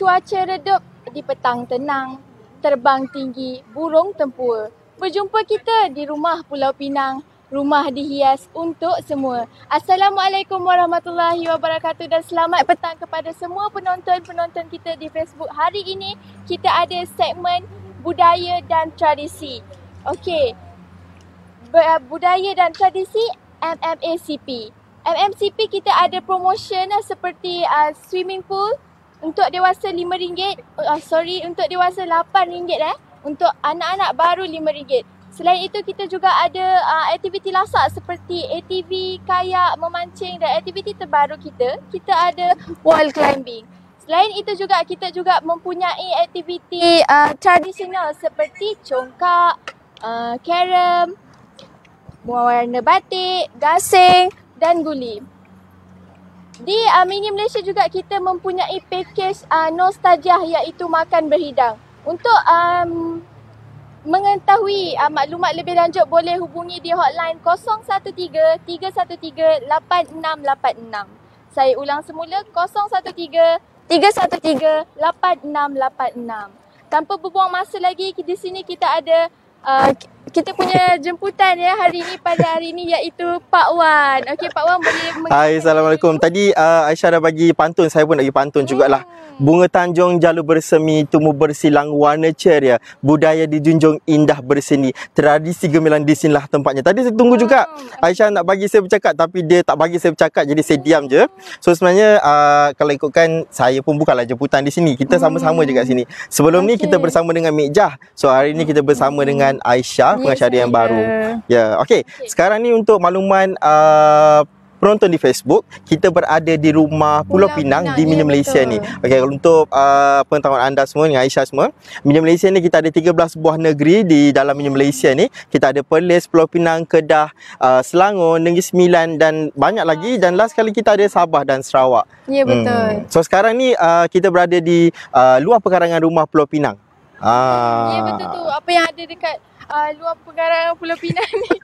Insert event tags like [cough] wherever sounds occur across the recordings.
cuaca redup di petang tenang, terbang tinggi burung tempua. Berjumpa kita di rumah Pulau Pinang, rumah dihias untuk semua. Assalamualaikum warahmatullahi wabarakatuh dan selamat petang kepada semua penonton-penonton kita di Facebook. Hari ini kita ada segmen budaya dan tradisi. Okey. Uh, budaya dan tradisi MMACP. MMCP kita ada promotion seperti uh, swimming pool, untuk dewasa RM5, uh, ah, sorry, untuk dewasa RM8 eh. Untuk anak-anak baru RM5. Selain itu, kita juga ada uh, aktiviti lasak seperti ATV, kayak, memancing dan aktiviti terbaru kita. Kita ada wall climbing. Selain itu juga, kita juga mempunyai aktiviti uh, tradisional seperti congkak, carom, uh, warna batik, gasing dan guli. Di uh, Mini Malaysia juga kita mempunyai pakej uh, nostalgia iaitu makan berhidang. Untuk um, mengetahui uh, maklumat lebih lanjut boleh hubungi di hotline 013-313-8686. Saya ulang semula 013-313-8686. Tanpa berbuang masa lagi di sini kita ada uh, kita punya jemputan ya hari ini pada hari ini iaitu Pak Wan. Okey Pak Wan boleh Hai assalamualaikum. Tadi uh, Aisyah dah bagi pantun, saya pun nak bagi pantun hmm. jugalah. Bunga Tanjung jalur bersemi tumbuh bersilang warna ceria. Ya. Budaya dijunjung indah berseni. Tradisi gemilang di sinilah tempatnya. Tadi saya tunggu hmm. juga Aisyah nak bagi saya bercakap tapi dia tak bagi saya bercakap jadi saya diam je. So sebenarnya uh, kalau ikutkan saya pun bukanlah jemputan di sini. Kita sama-sama hmm. je kat hmm. sini. Sebelum okay. ni kita bersama dengan Mik Jah. So hari ni kita bersama hmm. dengan Aisyah aku dengan yes, Syari yang baru. Ya, yeah. okey. Okay. Sekarang ni untuk maklumat uh, penonton di Facebook, kita berada di rumah Pulau, Pulau Pinang, Pinang di ya, Mini Malaysia ni. Okey, kalau untuk uh, pengetahuan anda semua dengan Aisyah semua, Mini Malaysia ni kita ada 13 buah negeri di dalam Mini Malaysia ni. Kita ada Perlis, Pulau Pinang, Kedah, uh, Selangor, Negeri Sembilan dan banyak lagi ya. dan last kali kita ada Sabah dan Sarawak. Ya, yeah, betul. Hmm. So sekarang ni uh, kita berada di uh, luar pekarangan rumah Pulau Pinang. Ah. Ya, yeah, betul tu. Apa yang ada dekat uh, luar pengarahan Pulau Pinang ni. [laughs]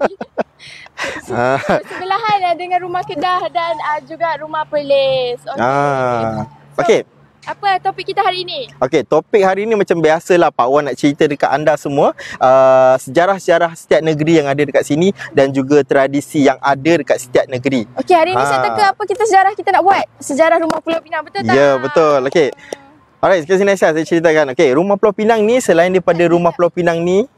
Ah. Sebelahan lah dengan rumah Kedah dan uh, juga rumah Perlis. okey Ah. So, okay. Apa topik kita hari ini? okey topik hari ini macam biasa lah Pak Wan nak cerita dekat anda semua uh, Sejarah-sejarah setiap negeri yang ada dekat sini Dan juga tradisi yang ada dekat setiap negeri okey hari ini ha. saya teka apa kita sejarah kita nak buat Sejarah Rumah Pulau Pinang, betul ya, tak? Ya, yeah, betul, okey hmm. Alright, sekarang sini saya ceritakan okey Rumah Pulau Pinang ni selain daripada Rumah Pulau Pinang ni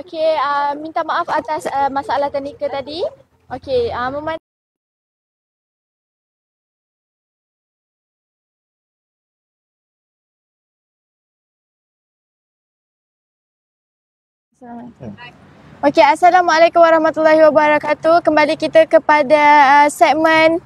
Okey, uh, minta maaf atas uh, masalah teknikal tadi. Okey, uh, ah, Okay, Okey, Assalamualaikum warahmatullahi wabarakatuh. Kembali kita kepada uh, segmen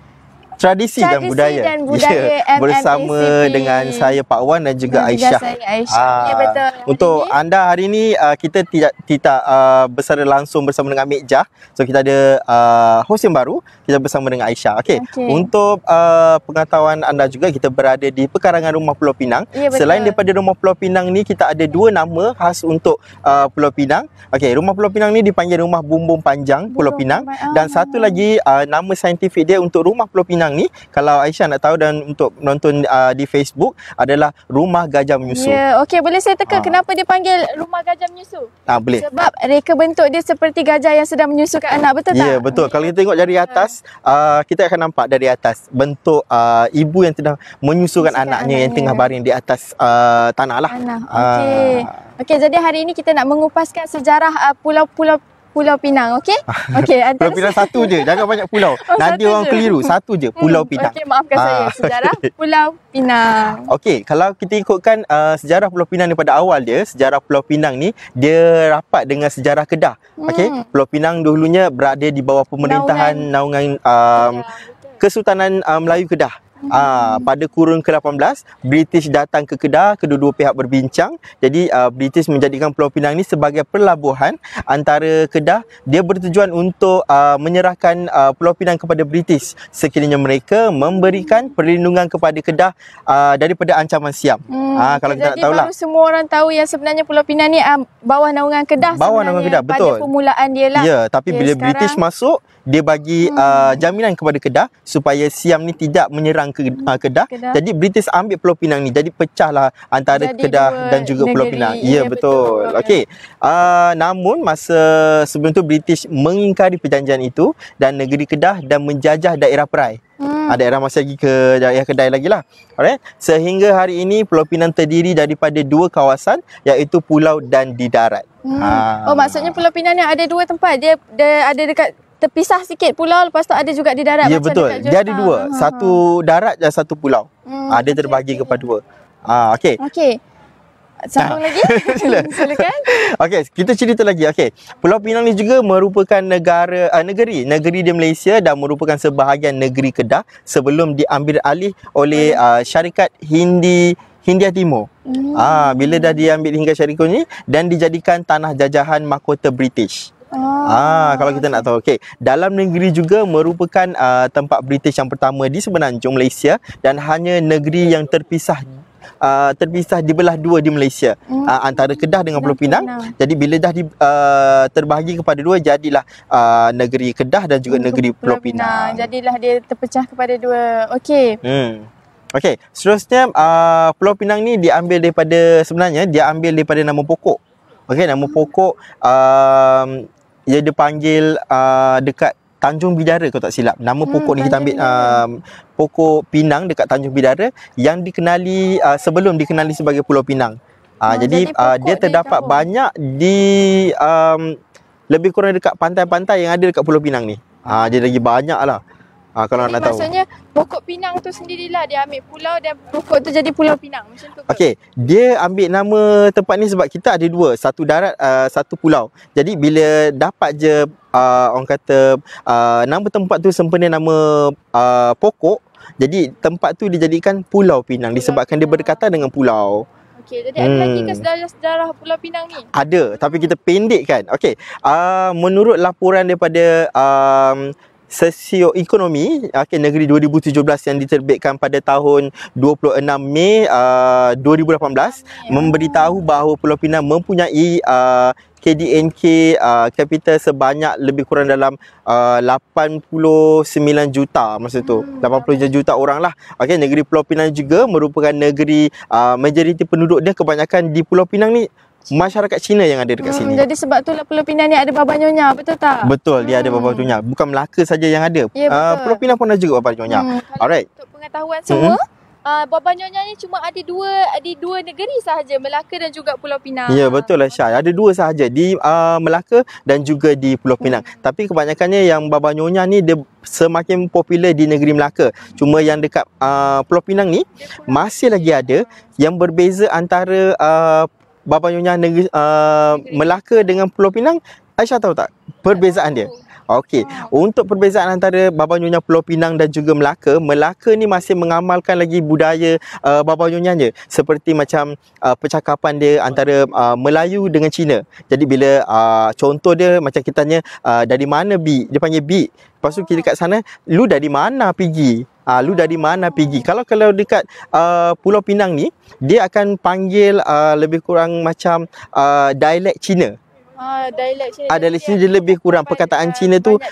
tradisi, dan budaya. Tradisi dan [laughs] ya, budaya yeah. MMACP. Bersama dengan saya Pak Wan dan juga dan Aisyah. Juga saya Aisyah. Ya, ah. Ya betul. Untuk ini. anda hari ini uh, kita tidak tidak uh, bersara langsung bersama dengan Meja. So kita ada uh, host yang baru, kita bersama dengan Aisyah. Okey. Okay. Untuk uh, pengetahuan anda juga kita berada di pekarangan Rumah Pulau Pinang. Yeah, ya, Selain daripada Rumah Pulau Pinang ni kita ada dua nama khas untuk uh, Pulau Pinang. Okey, Rumah Pulau Pinang ni dipanggil Rumah Bumbung Panjang Pulau Bumbung. Pinang dan satu lagi uh, nama saintifik dia untuk Rumah Pulau Pinang sekarang ni kalau Aisyah nak tahu dan untuk menonton uh, di Facebook adalah Rumah Gajah Menyusu. yeah, okey boleh saya teka ha. kenapa dia panggil Rumah Gajah Menyusu? Ah, boleh. Sebab reka bentuk dia seperti gajah yang sedang menyusukan anak, betul yeah, tak? Ya, betul. Kalau kita tengok dari ya. atas, uh, kita akan nampak dari atas bentuk uh, ibu yang sedang menyusukan anaknya, anaknya yang tengah baring di atas uh, tanah lah. Tanah. Ah. Okey. Uh, okey, jadi hari ini kita nak mengupaskan sejarah uh, pulau-pulau Pulau Pinang, okey? [laughs] Okey, antara Pulau Pinang satu je, jangan banyak pulau. [laughs] Oh, Nanti orang je. keliru, satu je hmm, Pulau hmm, Pinang. Okey, maafkan ah, saya. Sejarah okay. [laughs] Pulau Pinang. Okey, kalau kita ikutkan uh, sejarah Pulau Pinang daripada awal dia, sejarah Pulau Pinang ni dia rapat dengan sejarah Kedah. Hmm. Okey, Pulau Pinang dulunya berada di bawah pemerintahan naungan, naungan um, yeah. Kesultanan uh, Melayu Kedah. Ah pada kurun ke-18 British datang ke Kedah kedua-dua pihak berbincang jadi uh, British menjadikan Pulau Pinang ni sebagai pelabuhan antara Kedah dia bertujuan untuk uh, menyerahkan uh, Pulau Pinang kepada British sekiranya mereka memberikan perlindungan kepada Kedah uh, daripada ancaman Siam. Hmm. Ah kalau jadi, kita tak tahulah. semua orang tahu yang sebenarnya Pulau Pinang ni uh, bawah naungan Kedah bawah sebenarnya. Bawah naungan Kedah betul. Pada permulaan dia lah. Ya tapi okay, bila sekarang... British masuk dia bagi hmm. uh, jaminan kepada Kedah supaya Siam ni tidak menyerang ke, uh, Kedah. Kedah. Jadi British ambil Pulau Pinang ni. Jadi pecahlah antara jadi Kedah dan juga Pulau Pinang. Ya yeah, betul. betul. Okey. Uh, namun masa sebelum tu British mengingkari perjanjian itu dan negeri Kedah dan menjajah daerah Perai. Ada hmm. Ah, daerah masih lagi ke daerah kedai lagi lah. Alright. Sehingga hari ini Pulau Pinang terdiri daripada dua kawasan iaitu pulau dan di darat. Hmm. Ha. Oh maksudnya Pulau Pinang ni ada dua tempat. Dia, dia ada dekat terpisah sikit pulau lepas tu ada juga di darat ya, betul. dekat Dia ada dua. Ha, ha. Satu darat dan satu pulau. Hmm, ada ah, okay, terbagi okay. kepada dua. Ah ha, okey. Okey. Sama nah. lagi? [laughs] [laughs] Silakan. okey, kita cerita lagi. Okey. Pulau Pinang ni juga merupakan negara uh, negeri, negeri di Malaysia dan merupakan sebahagian negeri Kedah sebelum diambil alih oleh hmm. uh, syarikat Hindi Hindia Timur. Hmm. Ah, bila dah diambil hingga syarikat ni dan dijadikan tanah jajahan mahkota British. Ah. ah, kalau kita nak tahu. Okey, dalam negeri juga merupakan uh, tempat British yang pertama di semenanjung Malaysia dan hanya negeri yang terpisah Uh, terpisah dibelah dua di Malaysia hmm. uh, antara Kedah dengan Pulau Pinang. Jadi bila dah di, uh, terbahagi kepada dua jadilah uh, negeri Kedah dan juga hmm. negeri Pulau Pinang. Pinang. Jadilah dia terpecah kepada dua. Okey. Hmm. Okey, seterusnya uh, Pulau Pinang ni diambil daripada sebenarnya dia ambil daripada nama pokok. Okey, nama pokok um, dia panggil uh, dekat Tanjung Bidara kalau tak silap. Nama hmm, pokok hmm, ni kita ambil um, pokok pinang dekat Tanjung Bidara yang dikenali uh, sebelum dikenali sebagai Pulau Pinang. Uh, oh, jadi jadi uh, dia terdapat dia banyak di um, lebih kurang dekat pantai-pantai yang ada dekat Pulau Pinang ni. Uh, dia lagi banyak lah. Ah, kalau nak tahu. Maksudnya pokok pinang tu sendirilah dia ambil pulau dan pokok tu jadi pulau pinang macam tu. Okey, dia ambil nama tempat ni sebab kita ada dua, satu darat uh, satu pulau. Jadi bila dapat je uh, orang kata uh, nama tempat tu sempena nama uh, pokok, jadi tempat tu dijadikan pulau pinang pulau disebabkan pinang. dia berdekatan dengan pulau. Okey, jadi hmm. ada lagi ke hmm. sejarah-sejarah Pulau Pinang ni? Ada, tapi kita pendekkan. Okey, uh, menurut laporan daripada uh, sosio ekonomi okay, negeri 2017 yang diterbitkan pada tahun 26 Mei uh, 2018 ya. memberitahu bahawa Pulau Pinang mempunyai uh, KDNK kapital uh, sebanyak lebih kurang dalam uh, 89 juta masa tu hmm. 80 juta orang lah okay, negeri Pulau Pinang juga merupakan negeri uh, majoriti penduduk dia kebanyakan di Pulau Pinang ni masyarakat Cina yang ada dekat hmm, sini. Jadi sebab tu lah Pulau Pinang ni ada babat nyonya, betul tak? Betul, hmm. dia ada hmm. babat nyonya. Bukan Melaka saja yang ada. Ya, uh, Pulau Pinang pun ada juga babat nyonya. Hmm. Alright. Untuk pengetahuan semua, hmm. Uh, Baba Nyonya ni cuma ada dua di dua negeri sahaja Melaka dan juga Pulau Pinang. Ya betul lah Syah. Ada dua sahaja di uh, Melaka dan juga di Pulau Pinang. Hmm. Tapi kebanyakannya yang Baba Nyonya ni dia semakin popular di negeri Melaka. Cuma yang dekat uh, Pulau Pinang ni masih lagi ada yang berbeza antara uh, Bapa Nyonya negeri uh, Melaka dengan Pulau Pinang Aisyah tahu tak perbezaan dia? Okey, untuk perbezaan antara Baba Nyonya Pulau Pinang dan juga Melaka, Melaka ni masih mengamalkan lagi budaya uh, Baba Nyonya je. Seperti macam uh, percakapan dia antara uh, Melayu dengan Cina. Jadi bila uh, contoh dia macam kita tanya uh, dari mana bi, dia panggil bi. Lepas tu kita kat sana, lu dari mana pergi? uh, lu dari mana pergi kalau kalau dekat uh, pulau pinang ni dia akan panggil uh, lebih kurang macam uh, dialect cina Ah, dialek Cina. Ah, dialek lebih kurang perkataan Cina tu lah.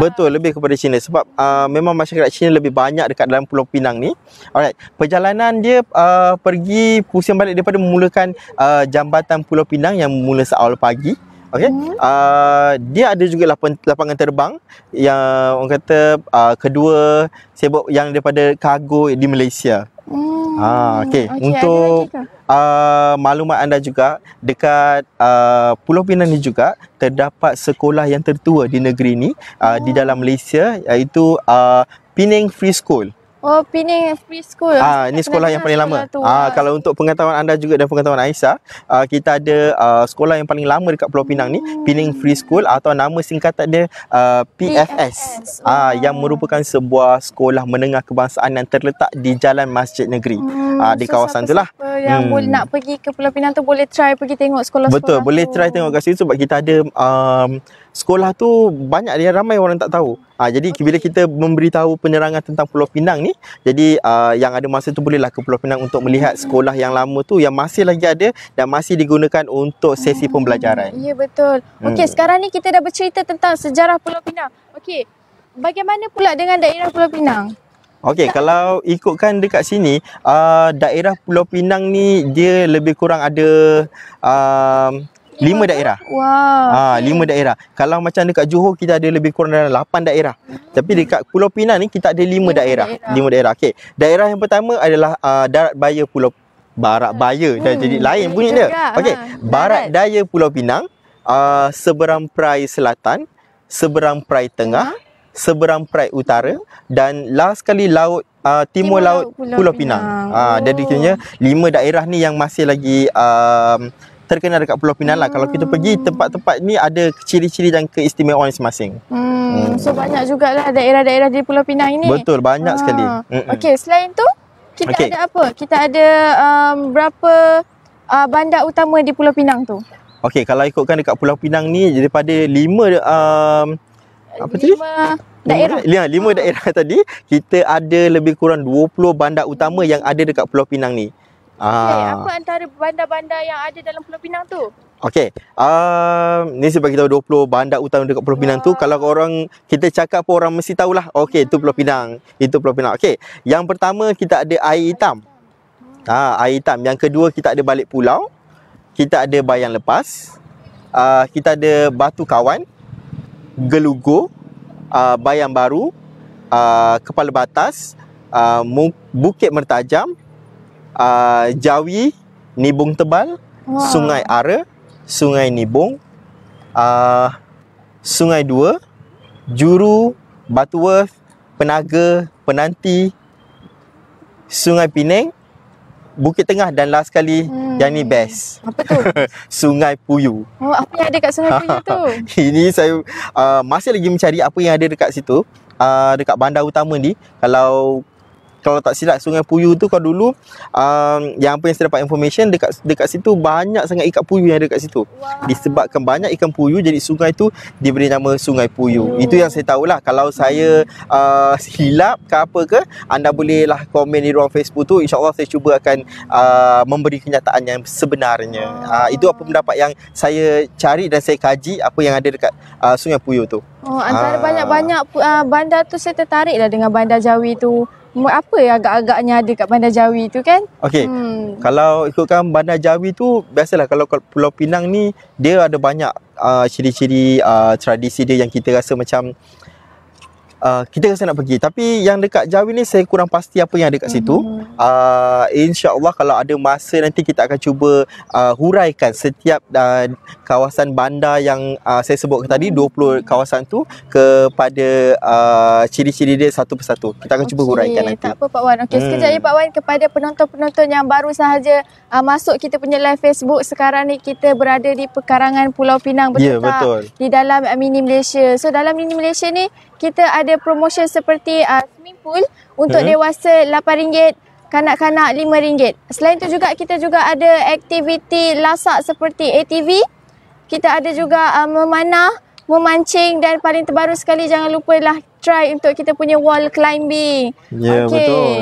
betul lebih kepada Cina sebab uh, memang masyarakat Cina lebih banyak dekat dalam Pulau Pinang ni. Alright, perjalanan dia uh, pergi pusing balik daripada memulakan uh, jambatan Pulau Pinang yang mula seawal pagi. Okay, Mm -hmm. uh, dia ada juga lapangan terbang yang orang kata uh, kedua sebab yang daripada kargo di Malaysia. Mm. Ha uh, okey. Okay, Untuk uh, maklumat anda juga dekat uh, Pulau Pinang ni juga terdapat sekolah yang tertua di negeri ni uh, oh. di dalam Malaysia iaitu uh, Pinang Free School. Oh, Penang Free School. Ah, ini sekolah yang paling lama. Ah, kalau untuk pengetahuan anda juga dan pengetahuan Aisyah, ah, kita ada ah, sekolah yang paling lama dekat Pulau Pinang ni, hmm. Penang Free School atau nama singkatan dia ah, PFS. PFS. Ah, oh. Ah, yang merupakan sebuah sekolah menengah kebangsaan yang terletak di Jalan Masjid Negeri. Hmm. Ah, di so, kawasan itulah. Yang hmm. boleh nak pergi ke Pulau Pinang tu boleh try pergi tengok sekolah-sekolah. Betul, tu. boleh try tengok kat situ sebab kita ada ah, sekolah tu banyak dia ramai orang tak tahu. Ha, jadi okay. bila kita memberitahu penerangan tentang Pulau Pinang ni, jadi uh, yang ada masa tu bolehlah ke Pulau Pinang untuk melihat sekolah yang lama tu yang masih lagi ada dan masih digunakan untuk sesi hmm. pembelajaran. Ya betul. Hmm. Okey, sekarang ni kita dah bercerita tentang sejarah Pulau Pinang. Okey. Bagaimana pula dengan daerah Pulau Pinang? Okey, kalau ikutkan dekat sini, uh, daerah Pulau Pinang ni dia lebih kurang ada uh, Lima daerah. Wow. Ah, ha, 5 daerah. Kalau macam dekat Johor kita ada lebih kurang dalam 8 daerah. Hmm. Tapi dekat Pulau Pinang ni kita ada lima daerah. daerah. 5 daerah. Okey. Daerah yang pertama adalah uh, Darat Baya Pulau Barat Baya hmm. dan jadi lain bunyi dia. Okey. Ah, Barat Daya Pulau Pinang, uh, seberang Perai Selatan, seberang Perai Tengah, ha? seberang Perai Utara dan last sekali laut Uh, timur, timur laut Pulau, Pulau Pinang. Ah uh, oh. jadi kira lima daerah ni yang masih lagi uh, terkenal dekat Pulau Pinang hmm. lah. Kalau kita pergi hmm. tempat-tempat ni ada ciri-ciri dan keistimewaan masing-masing. Hmm. hmm. So banyak jugalah daerah-daerah di Pulau Pinang ini. Betul, banyak ha. sekali. Okey, selain tu kita okay. ada apa? Kita ada um, berapa uh, bandar utama di Pulau Pinang tu? Okey, kalau ikutkan dekat Pulau Pinang ni daripada lima um, apa tadi? Daerah. Lima, ya, lima ah. daerah [laughs] tadi, kita ada lebih kurang 20 bandar utama yang ada dekat Pulau Pinang ni. Ah. apa antara bandar-bandar yang ada dalam Pulau Pinang tu? Okey. Um, ni saya bagi tahu 20 bandar utama dekat Pulau Pinang wow. tu. Ah. Kalau orang kita cakap pun orang mesti tahulah. Okey, hmm. itu Pulau hmm. Pinang. Itu Pulau Pinang. Okey. Yang pertama kita ada Air Hitam. Hmm. Ah, Air Hitam. Yang kedua kita ada Balik Pulau. Kita ada Bayang Lepas. Uh, kita ada Batu Kawan. Gelugo. Uh, ah, Bayang Baru. Uh, Kepala Batas. Uh, Bukit Mertajam uh, Jawi Nibung Tebal wow. Sungai Ara Sungai Nibung uh, ah, Sungai Dua Juru Batu Worth Penaga Penanti Sungai Pinang Bukit Tengah dan last sekali hmm. yang ni best. Apa tu? [laughs] Sungai Puyu. Oh, apa yang ada dekat Sungai Puyu tu? [laughs] Ini saya uh, masih lagi mencari apa yang ada dekat situ, uh, dekat bandar utama ni. Kalau kalau tak silap Sungai Puyu tu kalau dulu um, yang apa yang saya dapat information dekat dekat situ banyak sangat ikan puyuh yang ada dekat situ. Wow. Disebabkan banyak ikan puyuh jadi sungai tu diberi nama Sungai Puyu Hmm. Itu yang saya tahulah. Kalau saya uh, silap ke apa ke anda bolehlah komen di ruang Facebook tu insyaallah saya cuba akan uh, memberi kenyataan yang sebenarnya. Wow. Uh, ah, itu apa pendapat yang saya cari dan saya kaji apa yang ada dekat uh, Sungai Puyu tu. Oh antara uh. banyak-banyak uh, bandar tu saya tertariklah dengan bandar Jawi tu apa yang agak-agaknya ada kat Bandar Jawi tu kan? Okey. Hmm. Kalau ikutkan Bandar Jawi tu biasalah kalau Pulau Pinang ni dia ada banyak uh, ciri-ciri uh, tradisi dia yang kita rasa macam Uh, kita rasa nak pergi tapi yang dekat Jawi ni saya kurang pasti apa yang ada dekat situ hmm. uh, insyaallah kalau ada masa nanti kita akan cuba uh, huraikan setiap uh, kawasan bandar yang uh, saya sebut tadi 20 hmm. kawasan tu kepada uh, ciri-ciri dia satu persatu kita akan okay, cuba huraikan nanti tak apa Pak Wan okey hmm. sekejap ya Pak Wan kepada penonton-penonton yang baru sahaja uh, masuk kita punya live Facebook sekarang ni kita berada di pekarangan Pulau Pinang betul, yeah, betul. tak di dalam uh, mini Malaysia so dalam mini Malaysia ni kita ada promotion seperti uh, swimming pool untuk uh dewasa RM8, kanak-kanak RM5. Selain itu juga kita juga ada aktiviti lasak seperti ATV. Kita ada juga uh, memanah, memancing dan paling terbaru sekali jangan lupa lah try untuk kita punya wall climbing. Ya yeah, okay. betul.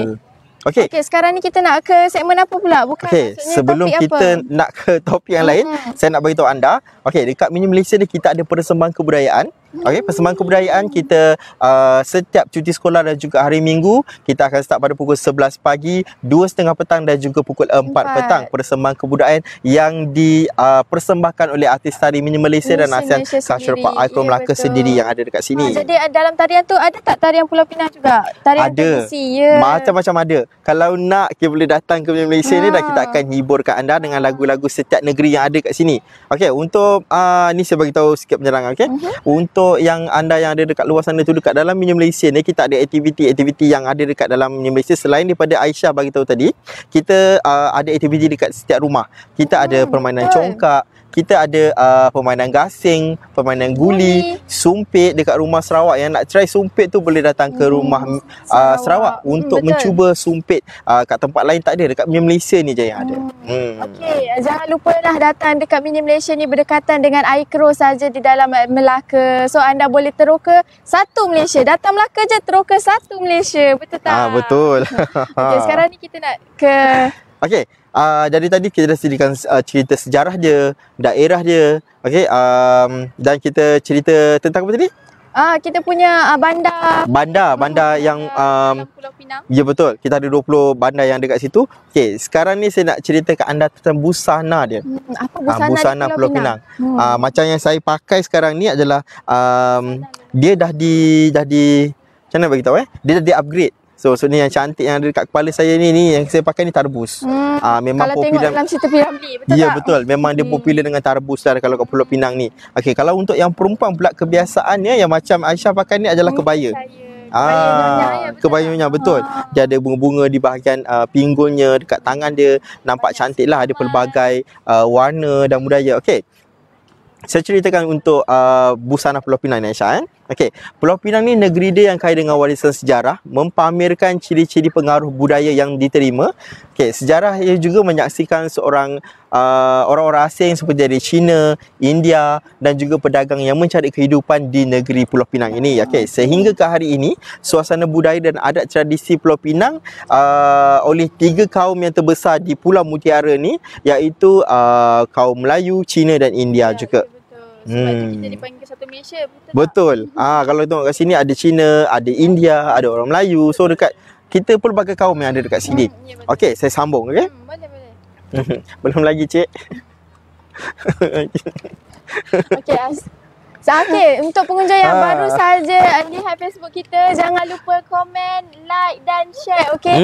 Okay. okay, sekarang ni kita nak ke segmen apa pula? Bukan okay, sebelum topik kita apa? nak ke topik yang mm-hmm. lain, hmm. saya nak beritahu anda. Okay, dekat Mini Malaysia ni kita ada persembahan kebudayaan. Okey, persembahan kebudayaan kita uh, setiap cuti sekolah dan juga hari minggu kita akan start pada pukul 11 pagi, 2.30 petang dan juga pukul 4, 4. petang persembahan kebudayaan yang dipersembahkan uh, oleh artis tari minimalist dan ASEAN Culture Park Aikon ya, Melaka betul. sendiri yang ada dekat sini. Ah, jadi dalam tarian tu ada tak tarian Pulau Pinang juga? Tarian ada. Yeah. Macam-macam ada. Kalau nak kita boleh datang ke Malaysia ha. ni dan kita ah. akan hiburkan anda dengan lagu-lagu setiap negeri yang ada dekat sini. Okey, untuk uh, ni saya bagi tahu sikit penjelasan okey. Uh-huh. Untuk untuk yang anda yang ada dekat luar sana tu dekat dalam Mini Malaysia ni kita ada aktiviti-aktiviti yang ada dekat dalam Mini Malaysia selain daripada Aisyah bagi tahu tadi kita uh, ada aktiviti dekat setiap rumah kita hmm, ada permainan betul. congkak kita ada uh, permainan gasing, permainan guli, guli, sumpit dekat rumah Sarawak. Yang nak try sumpit tu boleh datang ke hmm, rumah uh, Sarawak, uh, Sarawak hmm, untuk betul. mencuba sumpit uh, kat tempat lain tak ada. Dekat Mini Malaysia ni je yang hmm. ada. Hmm. hmm. Okay, jangan lupa lah datang dekat Mini Malaysia ni berdekatan dengan Aikro saja di dalam eh, Melaka. So anda boleh teroka satu Malaysia. Datang Melaka je teroka satu Malaysia. Betul ah, tak? Ah, betul. [laughs] okay, sekarang ni kita nak ke [laughs] Okey, uh, dari tadi kita dah sediakan uh, cerita sejarah dia, daerah dia. Okey, um, dan kita cerita tentang apa tadi? Ah, uh, kita punya uh, bandar. Bandar, bandar hmm, yang um, Pulau Pinang. Ya betul. Kita ada 20 bandar yang dekat situ. Okey, sekarang ni saya nak cerita ke anda tentang busana dia. Hmm, apa ah, busana, uh, busana Pulau, Pulau Pinang? Pinang. Hmm. Uh, macam yang saya pakai sekarang ni adalah um, dia dah di dah di macam mana bagi tahu eh? Dia dah di upgrade. So, so ni yang cantik yang ada dekat kepala saya ni ni yang saya pakai ni tarbus. Hmm. Ah memang kalau popular. Kalau tengok dalam cerita Pinang betul yeah, tak? Ya betul. Memang hmm. dia popular dengan tarbus lah kalau kat Pulau Pinang ni. Okey, kalau untuk yang perempuan pula kebiasaannya yang macam Aisyah pakai ni adalah hmm. kebaya. Kebaya ah, kebayanya ya, betul. Ha. Dia ada bunga-bunga di bahagian uh, pinggulnya, dekat tangan dia nampak cantik lah. Ada pelbagai uh, warna dan budaya. Okey. Saya ceritakan untuk uh, busana Pulau Pinang ni Aisyah. Eh? Okey, Pulau Pinang ni negeri dia yang kaya dengan warisan sejarah, mempamerkan ciri-ciri pengaruh budaya yang diterima. Okey, sejarah ia juga menyaksikan seorang uh, orang-orang asing seperti dari China, India dan juga pedagang yang mencari kehidupan di negeri Pulau Pinang ini. Hmm. Okey, sehingga ke hari ini, suasana budaya dan adat tradisi Pulau Pinang uh, oleh tiga kaum yang terbesar di Pulau Mutiara ni iaitu uh, kaum Melayu, China dan India ya, juga. Ya, ya sebab hmm. kita dipanggil satu Malaysia betul, betul. Tak? Hmm. ah kalau tengok kat sini ada China, ada India ada orang Melayu so dekat kita pun pakai kaum yang ada dekat sini hmm, ya, okey saya sambung okay. hmm, boleh boleh [laughs] belum lagi cik [laughs] okey as okay. untuk pengunjung yang ha. baru saja lihat Facebook kita, jangan lupa komen, like dan share. Okay,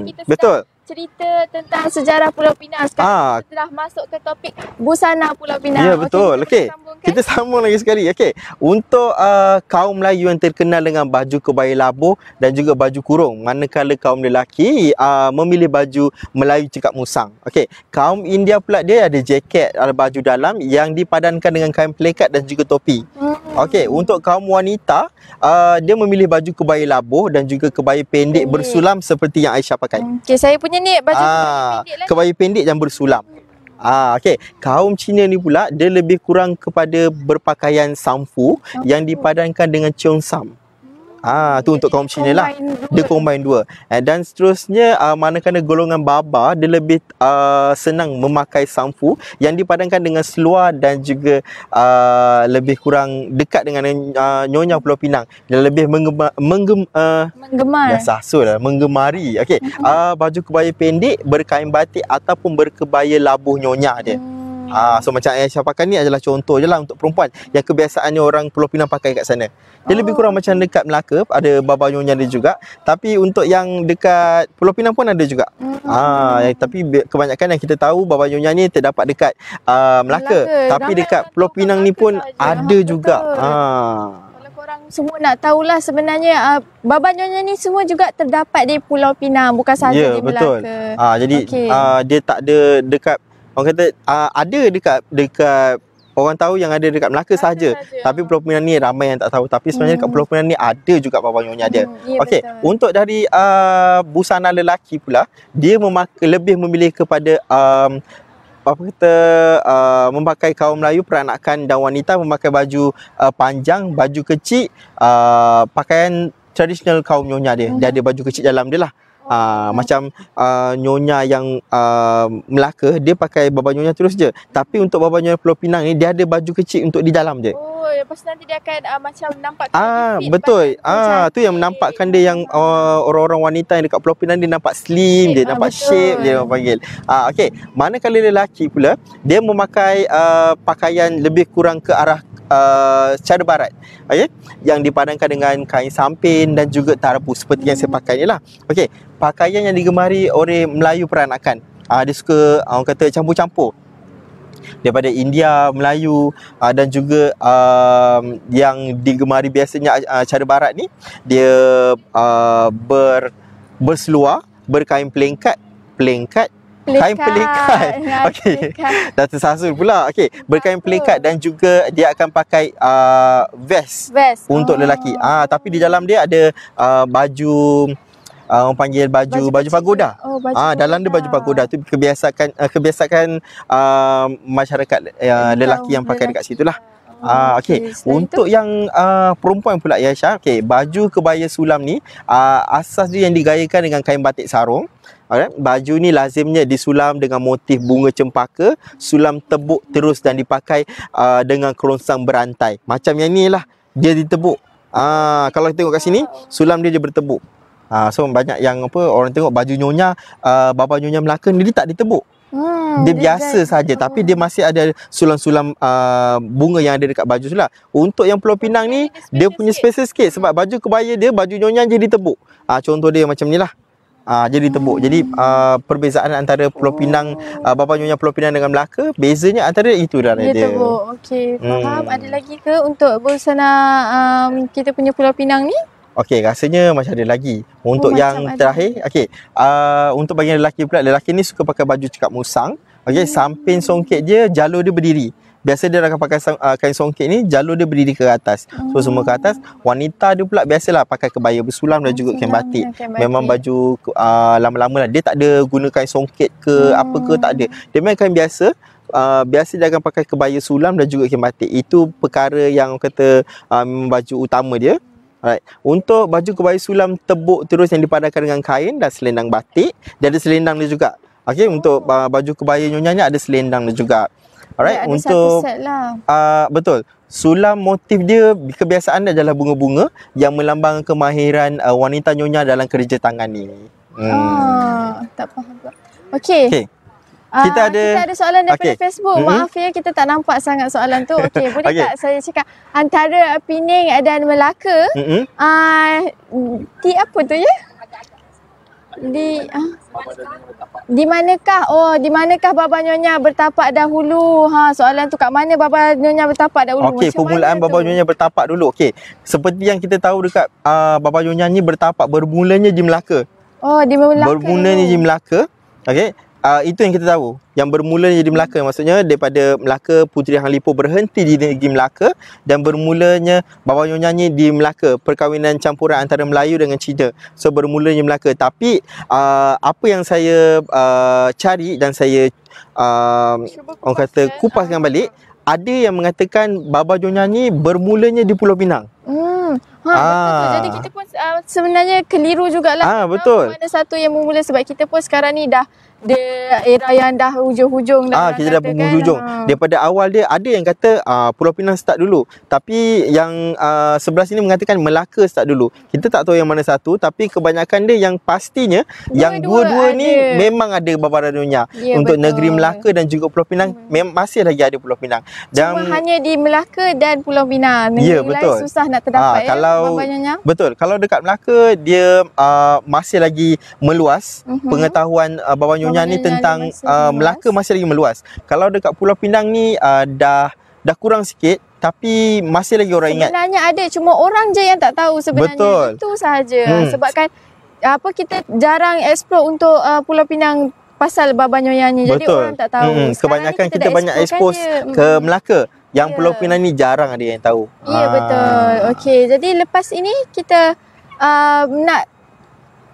hmm. Betul cerita tentang sejarah Pulau Pinang sekarang ah. kita telah masuk ke topik busana Pulau Pinang. Ya yeah, betul. Okey. Okay. Kita sambung lagi sekali. Okey. Untuk uh, kaum Melayu yang terkenal dengan baju kebaya labu dan juga baju kurung, manakala kaum lelaki uh, memilih baju Melayu cekap musang. Okey. Kaum India pula dia ada jaket atau baju dalam yang dipadankan dengan kain pelekat dan juga topi. Hmm. Okey, untuk kaum wanita, uh, dia memilih baju kebaya labuh dan juga kebaya pendek hmm. bersulam seperti yang Aisyah pakai. Okey, saya punya ni baju uh, kebaya pendek lah. Kebaya pendek dan bersulam. Ah, okay. Kaum Cina ni pula Dia lebih kurang kepada berpakaian samfu oh. Yang dipadankan dengan cheongsam Ah, tu untuk kaum Cina lah. Dua. Dia combine dua. And eh, dan seterusnya uh, manakala golongan baba dia lebih uh, senang memakai sampu yang dipadankan dengan seluar dan juga uh, lebih kurang dekat dengan uh, Nyonya Pulau Pinang. Dia lebih menggema, menggem, uh, menggemar. Biasa lah, menggemari. Okay, Uh, baju kebaya pendek berkain batik ataupun berkebaya labuh Nyonya dia. Hmm. Hmm. Ah, so macam Aisyah pakai ni adalah contoh je lah untuk perempuan yang kebiasaannya orang Pulau Pinang pakai kat sana. Dia oh. lebih kurang macam dekat Melaka, ada Baba Nyonya dia juga. Tapi untuk yang dekat Pulau Pinang pun ada juga. Hmm. Ah, tapi kebanyakan yang kita tahu Baba Nyonya ni terdapat dekat uh, Melaka. Melaka. Tapi Ramai dekat Pulau Pinang Melaka ni pun sahaja. ada Betul. juga. Ah. Semua nak tahulah sebenarnya uh, Baba Nyonya ni semua juga terdapat di Pulau Pinang Bukan sahaja yeah, di Melaka betul. Uh, Jadi okay. uh, dia tak ada dekat orang kata uh, ada dekat dekat orang tahu yang ada dekat Melaka saja tapi Pulau Pinang ni ramai yang tak tahu tapi sebenarnya hmm. dekat Pulau Pinang ni ada juga babang nyonya dia. Hmm. Yeah, Okey, untuk dari uh, busana lelaki pula dia memak- lebih memilih kepada um, apa kata uh, memakai kaum Melayu peranakan dan wanita memakai baju uh, panjang, baju kecil, uh, pakaian tradisional kaum nyonya dia. Dia ada baju kecil dalam dia lah. Uh, macam uh, nyonya yang uh, Melaka, dia pakai baba nyonya terus je. Tapi untuk baba nyonya Pulau Pinang ni, dia ada baju kecil untuk di dalam je. Oh betul. Lepas tu nanti dia akan uh, macam nampak Ah, betul. Ah, tu yang menampakkan dia yang uh, orang-orang wanita yang dekat Pulau Pinang dia nampak slim, dia ah, nampak betul. shape dia orang panggil. Ah, okay mana kali lelaki pula, dia memakai uh, pakaian lebih kurang ke arah Uh, ah, cara barat okay? Yang dipadankan dengan kain sampin Dan juga tarapu Seperti yang saya hmm. pakai ni lah okay. Pakaian yang digemari oleh Melayu peranakan uh, Dia suka orang kata campur-campur daripada India, Melayu uh, dan juga um, yang digemari biasanya uh, cara barat ni dia uh, ber berseluar berkain pelengkat pelengkat Pelikat. Kain pelikat. [laughs] Okey. [laughs] Dah tersasul pula. Okey. Berkain pelikat dan juga dia akan pakai uh, vest, vest untuk oh. lelaki. Ah, uh, tapi di dalam dia ada uh, baju uh, orang panggil baju baju, baju, pagoda. Oh, baju ah, dalam pagoda. dia baju pagoda tu kebiasakan uh, ah, kebiasaan uh, ah, masyarakat uh, lelaki yang lelaki. pakai dekat situ lah. Ah uh, okey okay. untuk itu? yang uh, perempuan pula ya Syah okey baju kebaya sulam ni uh, asas dia yang digayakan dengan kain batik sarung alright baju ni lazimnya disulam dengan motif bunga cempaka sulam tebuk terus dan dipakai uh, dengan kerongsang berantai macam yang ni lah dia ditebuk ah uh, kalau kita tengok kat sini sulam dia dia bertebuk Ha, so banyak yang apa orang tengok baju nyonya uh, bapa nyonya Melaka ni dia tak ditebuk. Hmm, dia, dia biasa saja oh. tapi hmm. dia masih ada sulam-sulam uh, bunga yang ada dekat baju sulah. Untuk yang Pulau Pinang ni dia, dia punya space sikit. sikit sebab baju kebaya dia baju nyonya jadi tebuk. Ah contoh dia macam nilah. Ah jadi tebuk. Jadi uh, perbezaan antara Pulau oh. Pinang uh, bapa nyonya Pulau Pinang dengan Melaka bezanya antara itu dan dia. Dia tebuk. Okey. Faham hmm. ada lagi ke untuk busana um, ah, kita punya Pulau Pinang ni? Okey, rasanya macam ada lagi. Oh, untuk oh, yang terakhir, okay. Uh, untuk bagian lelaki pula, lelaki ni suka pakai baju cekap musang. Okey, hmm. samping songket dia, jalur dia berdiri. Biasa dia akan pakai uh, kain songket ni, jalur dia berdiri ke atas. So, hmm. semua ke atas. Wanita dia pula biasalah pakai kebaya bersulam dan juga kain batik. Memang baju uh, lama-lama lah. Dia tak ada guna kain songket ke hmm. apa ke, tak ada. Dia memang kain biasa. Uh, biasa dia akan pakai kebaya sulam dan juga kain batik. Itu perkara yang kata um, baju utama dia. Alright. Untuk baju kebaya sulam tebuk terus yang dipadankan dengan kain dan selendang batik. Dia ada selendang dia juga. Okay. Untuk uh, baju kebaya nyonya nyonyanya ada selendang dia juga. Alright. Ya, untuk, lah. Uh, betul. Sulam motif dia kebiasaan dia adalah bunga-bunga yang melambangkan kemahiran uh, wanita nyonya dalam kerja tangan ni. Hmm. Oh, tak faham. Okay. Okay. Ah, kita ada kita ada soalan daripada okay. Facebook. Mm-hmm. Maaf ya kita tak nampak sangat soalan tu. Okey, boleh okay. tak saya cakap antara Penang dan Melaka? Mm-hmm. Uh, di apa tu ya? Di uh, Di manakah? Oh, di manakah Baba Nyonya bertapak dahulu? Ha, soalan tu kat mana Baba Nyonya bertapak dahulu? Okey, permulaan Baba tu? Nyonya bertapak dulu. Okey. Seperti yang kita tahu dekat uh, Baba Nyonya ni bertapak bermulanya di Melaka. Oh, di Melaka. Bermulanya di Melaka. Okey uh, itu yang kita tahu yang bermula jadi Melaka maksudnya daripada Melaka Puteri Hang Lipo berhenti di negeri Melaka dan bermulanya Baba Nyonya ni di Melaka perkahwinan campuran antara Melayu dengan Cina so bermulanya Melaka tapi uh, apa yang saya uh, cari dan saya uh, orang kata eh. kupaskan uh, balik ada yang mengatakan Baba Nyonya ni bermulanya di Pulau Pinang hmm. Ha, ah. Jadi kita pun uh, sebenarnya keliru jugalah. Ah, betul. Mana satu yang bermula sebab kita pun sekarang ni dah dia era eh, yang dah hujung-hujung dah. Ah kita dah hujung-hujung. Kan? Ah. Daripada awal dia ada yang kata uh, Pulau Pinang start dulu. Tapi yang uh, sebelah sini mengatakan Melaka start dulu. Kita tak tahu yang mana satu tapi kebanyakan dia yang pastinya dua, yang dua-dua ni memang ada babaran dunia. Ya, Untuk betul. negeri Melaka dan juga Pulau Pinang hmm. memang masih lagi ada Pulau Pinang. Dan Cuma hanya di Melaka dan Pulau Pinang. Negeri ya, betul. lain susah nak terdapat ah, ya. Kalau banyaknya. Betul. Kalau dekat Melaka dia uh, masih lagi meluas uh-huh. pengetahuan uh, babaran yang ni tentang uh, Melaka masih lagi meluas. Kalau dekat Pulau Pinang ni uh, dah dah kurang sikit tapi masih lagi orang sebenarnya ingat. Sebenarnya ada cuma orang je yang tak tahu sebenarnya. Betul. Itu sahaja hmm. sebabkan apa kita jarang explore untuk uh, Pulau Pinang pasal Babanyoyan ni. Jadi orang tak tahu. Hmm. Kebanyakan kita, kita banyak kan expose dia. ke hmm. Melaka. Yang yeah. Pulau Pinang ni jarang ada yang tahu. Ya yeah, betul. Ah. Okey, jadi lepas ini kita uh, nak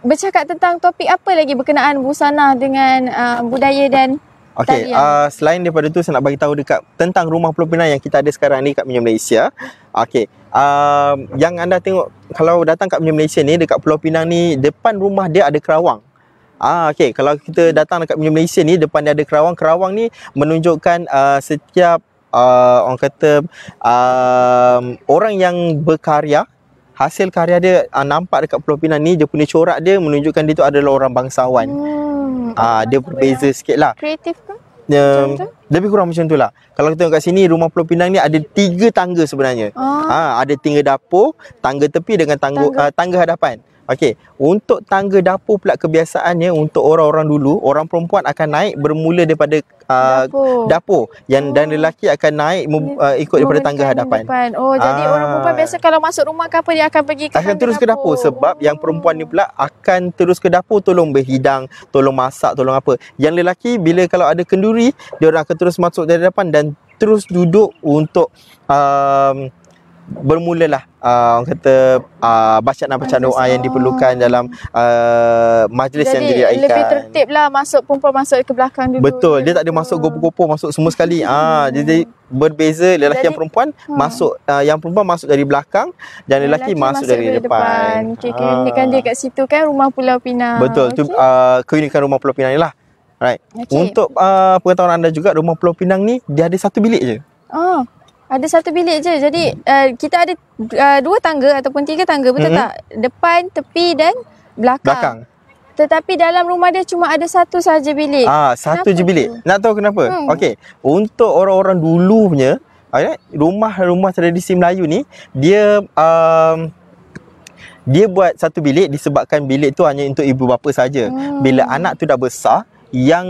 bercakap tentang topik apa lagi berkenaan busana dengan uh, budaya dan Okey, uh, selain daripada tu saya nak bagi tahu dekat tentang rumah Pulau Pinang yang kita ada sekarang ni dekat Minyak Malaysia. Okey, uh, yang anda tengok kalau datang kat Minyak Malaysia ni dekat Pulau Pinang ni depan rumah dia ada kerawang. Ah okey kalau kita datang dekat Minyak Malaysia ni depan dia ada kerawang. Kerawang ni menunjukkan uh, setiap uh, orang kata uh, orang yang berkarya hasil karya dia uh, nampak dekat Pulau Pinang ni dia punya corak dia menunjukkan dia tu adalah orang bangsawan. Hmm. Uh, dia berbeza sikitlah. Kreatif ke? Um, lebih kurang macam tu lah. Kalau kita tengok kat sini rumah Pulau Pinang ni ada tiga tangga sebenarnya. Ah oh. uh, ada tiga dapur, tangga tepi dengan tangga tangga, uh, tangga hadapan. Okey, untuk tangga dapur pula kebiasaannya untuk orang-orang dulu, orang perempuan akan naik bermula daripada uh, dapur. dapur yang oh. dan lelaki akan naik uh, ikut Mungkin daripada tangga hadapan. Depan. Oh, jadi ah. orang perempuan biasa kalau masuk rumah ke apa dia akan pergi ke akan terus dapur. ke dapur sebab oh. yang perempuan ni pula akan terus ke dapur tolong berhidang, tolong masak, tolong apa. Yang lelaki bila kalau ada kenduri, dia orang akan terus masuk dari depan dan terus duduk untuk um, bermulalah uh, orang kata uh, bacaan apa doa yang diperlukan dalam uh, majlis Jadi, yang diriakan. Jadi lebih tertib lah masuk perempuan masuk ke belakang dulu. Betul. Dia, dia tak ada masuk hmm. gopo-gopo masuk semua sekali. Ah, hmm. Jadi berbeza lelaki Jadi, yang perempuan ha. masuk uh, yang perempuan masuk dari belakang dan lelaki, lelaki masuk, masuk dari depan. depan. Okay, ah. kan, kan dia kat situ kan rumah Pulau Pinang. Betul. Okay. Tu, uh, keunikan rumah Pulau Pinang ni lah. Right. Okay. Untuk uh, pengetahuan anda juga rumah Pulau Pinang ni dia ada satu bilik je. Oh. Ada satu bilik je. Jadi uh, kita ada uh, dua tangga ataupun tiga tangga betul hmm tak? Depan, tepi dan belakang. Belakang. Tetapi dalam rumah dia cuma ada satu saja bilik. Ah, satu je bilik. Tu? Nak tahu kenapa? Hmm. Okey. Untuk orang-orang dulu punya, rumah-rumah tradisi Melayu ni dia um, dia buat satu bilik disebabkan bilik tu hanya untuk ibu bapa saja. Hmm. Bila anak tu dah besar, yang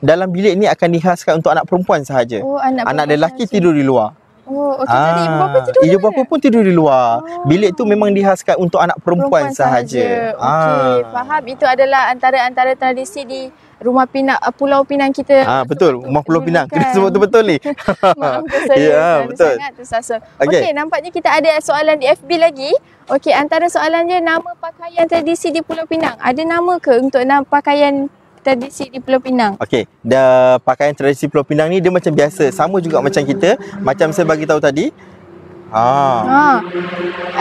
dalam bilik ni akan dihaskan untuk anak perempuan sahaja. Oh, anak, anak perempuan lelaki sahaja. tidur di luar. Oh, okay. Oh, Aa, ah, jadi ibu bapa tidur Ibu bapa pun tidur di luar. Oh. Bilik tu memang dihaskan untuk anak perempuan, perempuan sahaja. sahaja. Okey, ah. faham. Itu adalah antara-antara tradisi di rumah Pinang, uh, Pulau Pinang kita. Ah, betul. rumah Pulau Pinang. Kena sebut tu betul ni. [laughs] Maaf, [laughs] ya, yeah, betul. Sangat Okey, okay, nampaknya kita ada soalan di FB lagi. Okey, antara soalannya nama pakaian tradisi di Pulau Pinang. Ada nama ke untuk nama pakaian tradisi di Pulau Pinang. Okey, the pakaian tradisi Pulau Pinang ni dia macam biasa, sama juga macam kita, macam saya bagi tahu tadi. Ha. Ha.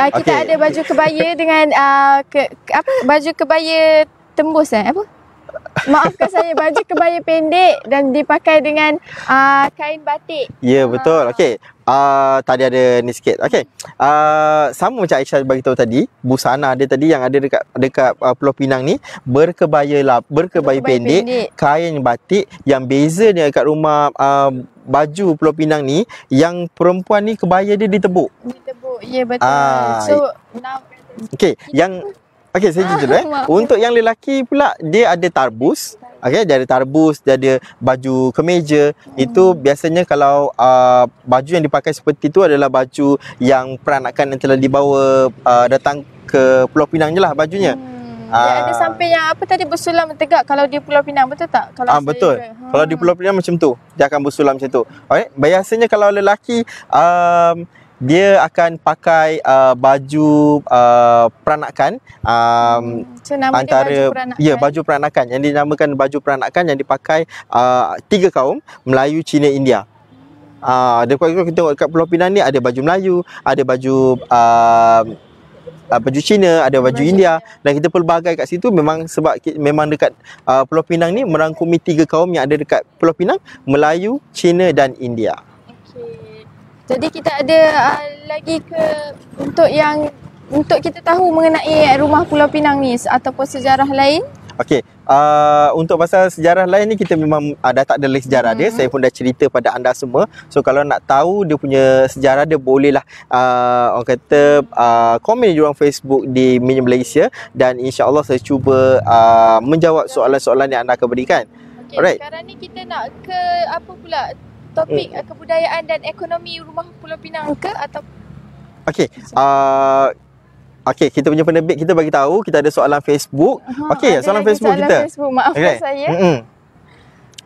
Uh, kita okay. ada baju kebaya dengan uh, ke, apa baju kebaya tembus eh apa? Maafkan saya baju kebaya pendek dan dipakai dengan uh, kain batik. Ya yeah, betul. Uh. Okey, Uh, tadi ada ni sikit. Okay. Uh, ah, sama macam Aisyah bagi tahu tadi, busana dia tadi yang ada dekat dekat uh, Pulau Pinang ni berkebaya lah, berkebaya, berkebaya pendek, pendek, kain batik yang beza dia dekat rumah uh, baju Pulau Pinang ni yang perempuan ni kebaya dia ditebuk. Ditebuk. Ya yeah, betul. Uh, so, now... Okay, yang Okay, saya jujur eh. [laughs] Untuk yang lelaki pula, dia ada tarbus. tarbus. Okay, dia ada tarbus, dia ada baju kemeja. Hmm. Itu biasanya kalau uh, baju yang dipakai seperti itu adalah baju yang peranakan yang telah dibawa uh, datang ke Pulau Pinang je lah bajunya. Hmm. Ah. Dia Aa. ada sampai yang apa tadi bersulam tegak kalau di Pulau Pinang betul tak? Kalau Ah betul. hmm. Kalau di hmm. Pulau Pinang macam tu. Dia akan bersulam macam tu. Okey, biasanya kalau lelaki um, dia akan pakai uh, baju uh, peranakan um, hmm. so, nama antara dia baju peranakan. ya baju peranakan yang dinamakan baju peranakan yang dipakai uh, tiga kaum Melayu Cina India ada ah, uh, kalau kita tengok dekat Pulau Pinang ni ada baju Melayu ada baju uh, Uh, baju Cina, ada baju Baik. India dan kita pelbagai kat situ memang sebab memang dekat uh, Pulau Pinang ni merangkumi tiga kaum yang ada dekat Pulau Pinang, Melayu, Cina dan India. Jadi kita ada uh, lagi ke untuk yang untuk kita tahu mengenai eh, rumah Pulau Pinang ni ataupun sejarah lain. Okey, uh, untuk pasal sejarah lain ni kita memang ada ah, uh, tak ada sejarah hmm. dia. Mm-hmm. Saya pun dah cerita pada anda semua. So kalau nak tahu dia punya sejarah dia bolehlah uh, orang kata uh, komen di ruang Facebook di Minyak Malaysia dan insya-Allah saya cuba uh, menjawab soalan-soalan yang anda akan berikan. Okey, sekarang ni kita nak ke apa pula? topik uh, kebudayaan dan ekonomi rumah Pulau Pinang ke atau Okey, a uh, okey kita punya penerbit kita bagi tahu kita ada soalan Facebook. Okey, soalan Facebook kita. Soalan Facebook, maaf okay. saya. Mm-mm.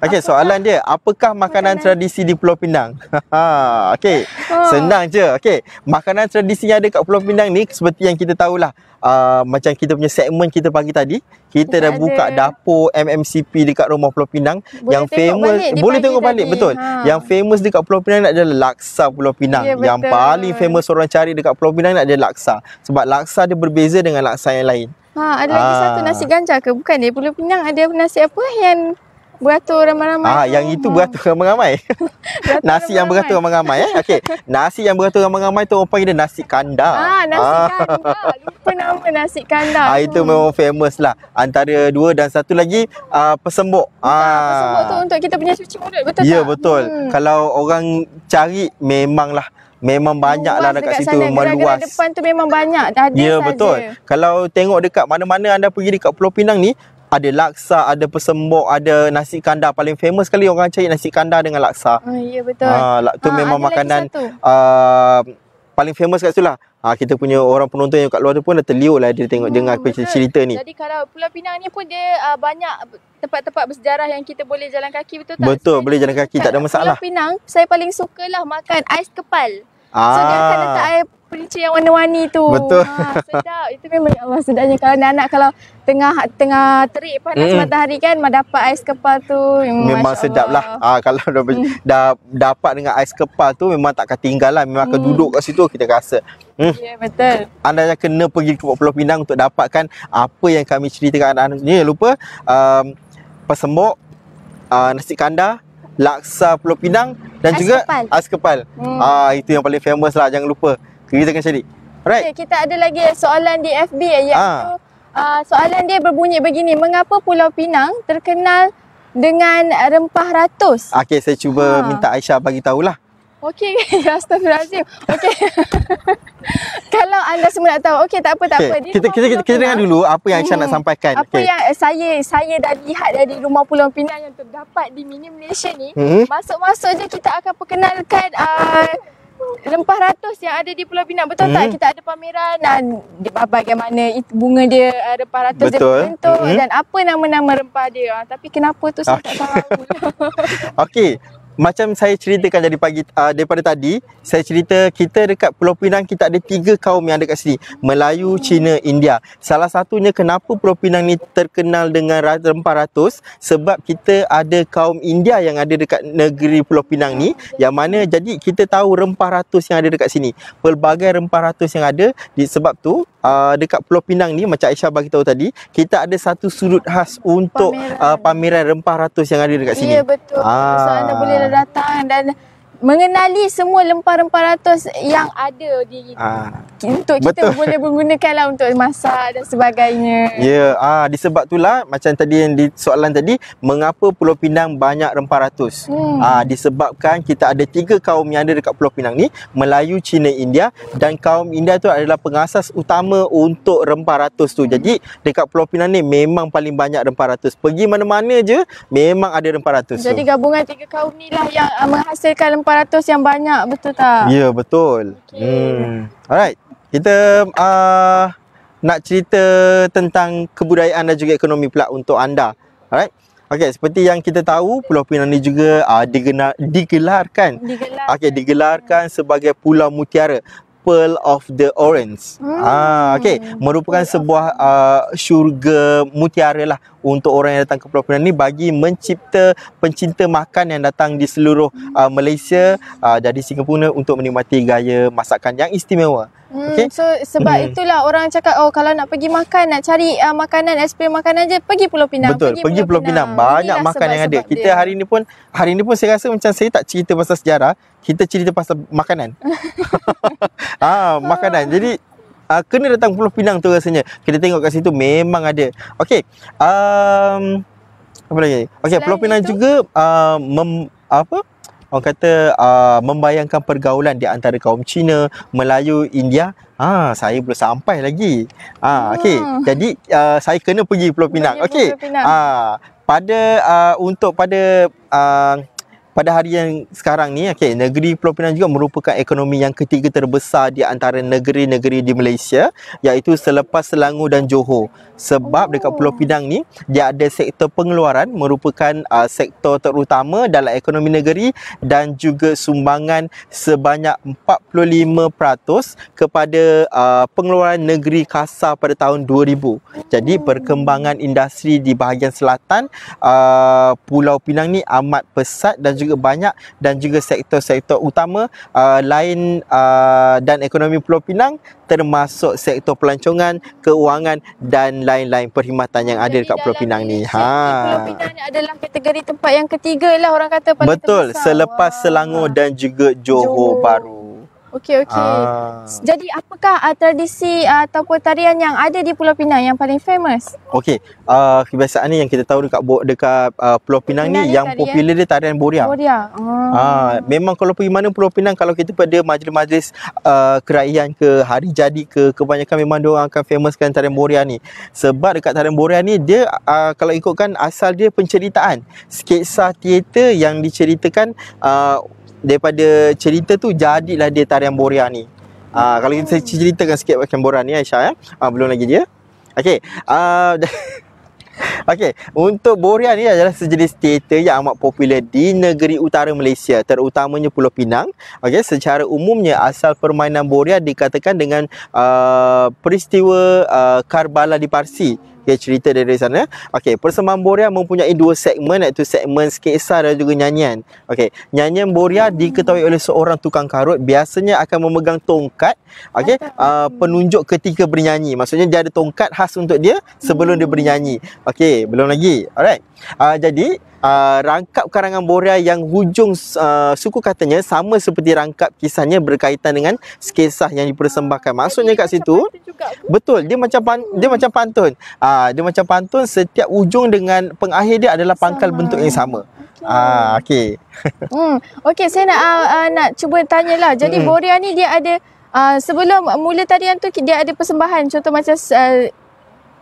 Okey, soalan dia, apakah makanan, makanan tradisi di Pulau Pinang? Ha, [laughs] okey. Oh. Senang je. Okey, makanan tradisi yang ada kat Pulau Pinang ni seperti yang kita tahulah. Uh, macam kita punya segmen kita pagi tadi, kita Bukan dah buka ada. dapur MMCP dekat rumah Pulau Pinang boleh yang famous. Balik boleh tengok balik, tadi. betul. Ha. Yang famous dekat Pulau Pinang nak adalah laksa Pulau Pinang. Ya, yang paling famous orang cari dekat Pulau Pinang nak adalah laksa. Sebab laksa dia berbeza dengan laksa yang lain. Ha, ada lagi ha. satu nasi ganja ke? Bukan dia Pulau Pinang ada nasi apa yang Beratur ramai-ramai. Ah, yang itu beratur ramai-ramai. [laughs] [laughs] nasi yang beratur ramai-ramai eh. Okey. Nasi yang beratur ramai-ramai tu orang panggil dia nasi kandar. Ah, nasi ah. kandar. Lupa nama nasi kandar. Ah, itu memang famous lah. Antara dua dan satu lagi ah pesembok. Ah, ah, pesembok tu untuk kita punya cuci mulut, betul ya, tak? Ya, betul. Hmm. Kalau orang cari memanglah Memang banyak lah dekat, dekat situ sana. Meluas Gerai-gerai depan tu memang banyak Ya yeah, betul Kalau tengok dekat mana-mana anda pergi dekat Pulau Pinang ni ada laksa, ada persembok, ada nasi kandar. Paling famous sekali orang cari nasi kandar dengan laksa. Uh, ya betul. Itu ah, tu ha, memang makanan uh, paling famous kat situlah. Ha, kita punya orang penonton yang kat luar tu pun dah terliur lah dia tengok hmm, dengar betul. cerita ni. Jadi kalau Pulau Pinang ni pun dia uh, banyak tempat-tempat bersejarah yang kita boleh jalan kaki betul tak? Betul, saya boleh jalan kaki tak ada masalah. Pulau Pinang saya paling sukalah makan ais kepal. Ah. So dia akan letak air kelinci yang warna-warni tu. Betul. Ha, sedap. Itu memang Allah sedapnya kalau anak-anak kalau tengah tengah terik panas mm. matahari kan dapat ais kepal tu mm, memang sedap lah. Ah kalau dah, mm. dah dapat dengan ais kepal tu memang tak akan tinggal lah. Memang akan mm. duduk kat situ kita rasa. Hmm. Ya yeah, betul. Anda yang kena pergi ke Pulau Pinang untuk dapatkan apa yang kami ceritakan anak-anak. Ni lupa um, pesemok uh, nasi kanda, laksa Pulau Pinang dan as juga kepal. as kepal. Hmm. Ah itu yang paling famous lah jangan lupa. Kita dengan Syedik. Alright. Okay, kita ada lagi soalan di FB iaitu ha. uh, soalan dia berbunyi begini, mengapa Pulau Pinang terkenal dengan rempah ratus? Okey, saya cuba ha. minta Aisyah bagi tahulah. Okey, [laughs] Astagfirullahalazim. Okey. [laughs] Kalau anda semua nak tahu, okey tak apa tak okay. apa. Kita kita kita kita dengar dulu apa yang Aisyah hmm. nak sampaikan. Apa okay. yang saya saya dah lihat dari rumah Pulau Pinang yang terdapat di mini Malaysia ni, hmm. masuk-masuk je kita akan perkenalkan uh, lempah ratus yang ada di Pulau Pinang. Betul hmm. tak? Kita ada pameran dan bagaimana bunga dia lempah ratus Betul. dia tentu hmm. dan apa nama-nama rempah dia. Ah, tapi kenapa tu saya okay. tak tahu. [laughs] Okey macam saya ceritakan dari pagi uh, daripada tadi saya cerita kita dekat Pulau Pinang kita ada tiga kaum yang ada kat sini Melayu, Cina, India. Salah satunya kenapa Pulau Pinang ni terkenal dengan rempah ratus sebab kita ada kaum India yang ada dekat negeri Pulau Pinang ni yang mana jadi kita tahu rempah ratus yang ada dekat sini. Pelbagai rempah ratus yang ada di sebab tu uh, dekat Pulau Pinang ni macam Aisyah bagi tahu tadi, kita ada satu sudut khas untuk pameran, uh, pameran rempah ratus yang ada dekat ya, sini. Ya betul. Ah. So anda boleh ah. datang dan mengenali semua lempar rempah ratus yang ada di ah, untuk kita betul. boleh menggunakanlah untuk masak dan sebagainya. Ya, yeah, ah disebab itulah macam tadi yang di soalan tadi mengapa Pulau Pinang banyak rempah ratus. Hmm. Ah disebabkan kita ada tiga kaum yang ada dekat Pulau Pinang ni, Melayu, Cina, India dan kaum India tu adalah pengasas utama untuk rempah ratus tu. Hmm. Jadi dekat Pulau Pinang ni memang paling banyak rempah ratus. Pergi mana-mana je memang ada rempah ratus. Jadi tu. gabungan tiga kaum ni lah yang ah, menghasilkan rempah 400 yang banyak betul tak? Ya yeah, betul. Okay. Hmm. Alright. Kita uh, nak cerita tentang kebudayaan dan juga ekonomi pula untuk anda. Alright. okay seperti yang kita tahu, Pulau Pinang ni juga uh, digena- digelarkan. digelarkan. Okey, digelarkan sebagai Pulau Mutiara. Pearl of the Orange. Hmm. Ah, okay. Merupakan Pearl sebuah uh, syurga mutiara lah untuk orang yang datang ke Pulau Pinang ni bagi mencipta pencinta makan yang datang di seluruh hmm. uh, Malaysia uh, dari Singapura untuk menikmati gaya masakan yang istimewa. Hmm, okay. So sebab hmm. itulah orang cakap oh kalau nak pergi makan nak cari uh, makanan experience makanan je pergi Pulau Pinang. Betul. Pergi, pergi Pulau, Pulau Pinang. Pinang banyak Inilah makan sebab, yang ada. kita dia. hari ni pun hari ni pun saya rasa macam saya tak cerita pasal sejarah, kita cerita pasal makanan. [laughs] [laughs] ah makanan. Jadi uh, kena datang Pulau Pinang tu rasanya. Kita tengok kat situ memang ada. Okay um apa lagi? Okay Pulau Pinang itu, juga uh, mem apa? Uh, orang kata uh, membayangkan pergaulan di antara kaum Cina, Melayu, India. Ah, ha, saya belum sampai lagi. Ah, ha, okey. Hmm. Jadi uh, saya kena pergi Pulau Pinang. Okey. Ah, ha, pada uh, untuk pada uh, pada hari yang sekarang ni okey negeri Pulau Pinang juga merupakan ekonomi yang ketiga terbesar di antara negeri-negeri di Malaysia iaitu selepas Selangor dan Johor sebab oh. dekat Pulau Pinang ni dia ada sektor pengeluaran merupakan uh, sektor terutama dalam ekonomi negeri dan juga sumbangan sebanyak 45% kepada uh, pengeluaran negeri kasar pada tahun 2000 jadi perkembangan industri di bahagian selatan uh, Pulau Pinang ni amat pesat dan juga banyak dan juga sektor-sektor utama uh, lain uh, dan ekonomi Pulau Pinang termasuk sektor pelancongan, keuangan dan lain-lain perkhidmatan yang ada dekat Pulau Pinang ni. Ha. Pulau Pinang ni adalah kategori tempat yang ketiga lah orang kata Betul, terbesar. selepas Selangor dan juga Johor, Johor. Bahru. Okey okey. Uh, Jadi apakah uh, tradisi uh, ataupun tarian yang ada di Pulau Pinang yang paling famous? Okey. uh, kebiasaan ni yang kita tahu dekat dekat uh, Pulau Pinang, Pinang ni, ni yang tarian? popular dia tarian Boria. Boria. Ah uh. memang kalau pergi mana Pulau Pinang kalau kita pada majlis-majlis uh, kerajaan ke hari jadi ke kebanyakan memang dia akan famouskan tarian Boria ni. Sebab dekat tarian Boria ni dia uh, kalau ikutkan asal dia penceritaan, sketsa teater yang diceritakan uh, daripada cerita tu jadilah dia tarian Boria ni. Uh, kalau kita ceritakan sikit tentang Boria ni Aisyah eh. Uh, belum lagi dia. Okay, Uh, ah, [laughs] Okey, untuk Boria ni adalah sejenis teater yang amat popular di negeri utara Malaysia, terutamanya Pulau Pinang. Okey, secara umumnya asal permainan Boria dikatakan dengan uh, peristiwa uh, Karbala di Parsi okay, cerita dari sana. Okey, Persembahan Boria mempunyai dua segmen iaitu segmen sketsa dan juga nyanyian. Okey, nyanyian Boria diketahui oleh seorang tukang karut biasanya akan memegang tongkat okey, uh, penunjuk ketika bernyanyi. Maksudnya dia ada tongkat khas untuk dia sebelum dia bernyanyi. Okey, belum lagi. Alright. Uh, jadi uh, rangkap karangan Borea yang hujung uh, suku katanya sama seperti rangkap kisahnya berkaitan dengan kisah yang dipersembahkan. Maksudnya kat situ betul dia macam pan, dia macam pantun. Uh, dia macam pantun setiap ujung dengan pengakhir dia adalah pangkal sama. bentuk yang sama. Ah okey. [laughs] Hmm okey saya nak uh, uh, nak cuba tanyalah. Jadi hmm. Borea ni dia ada uh, sebelum mula tarian tu dia ada persembahan contoh macam uh,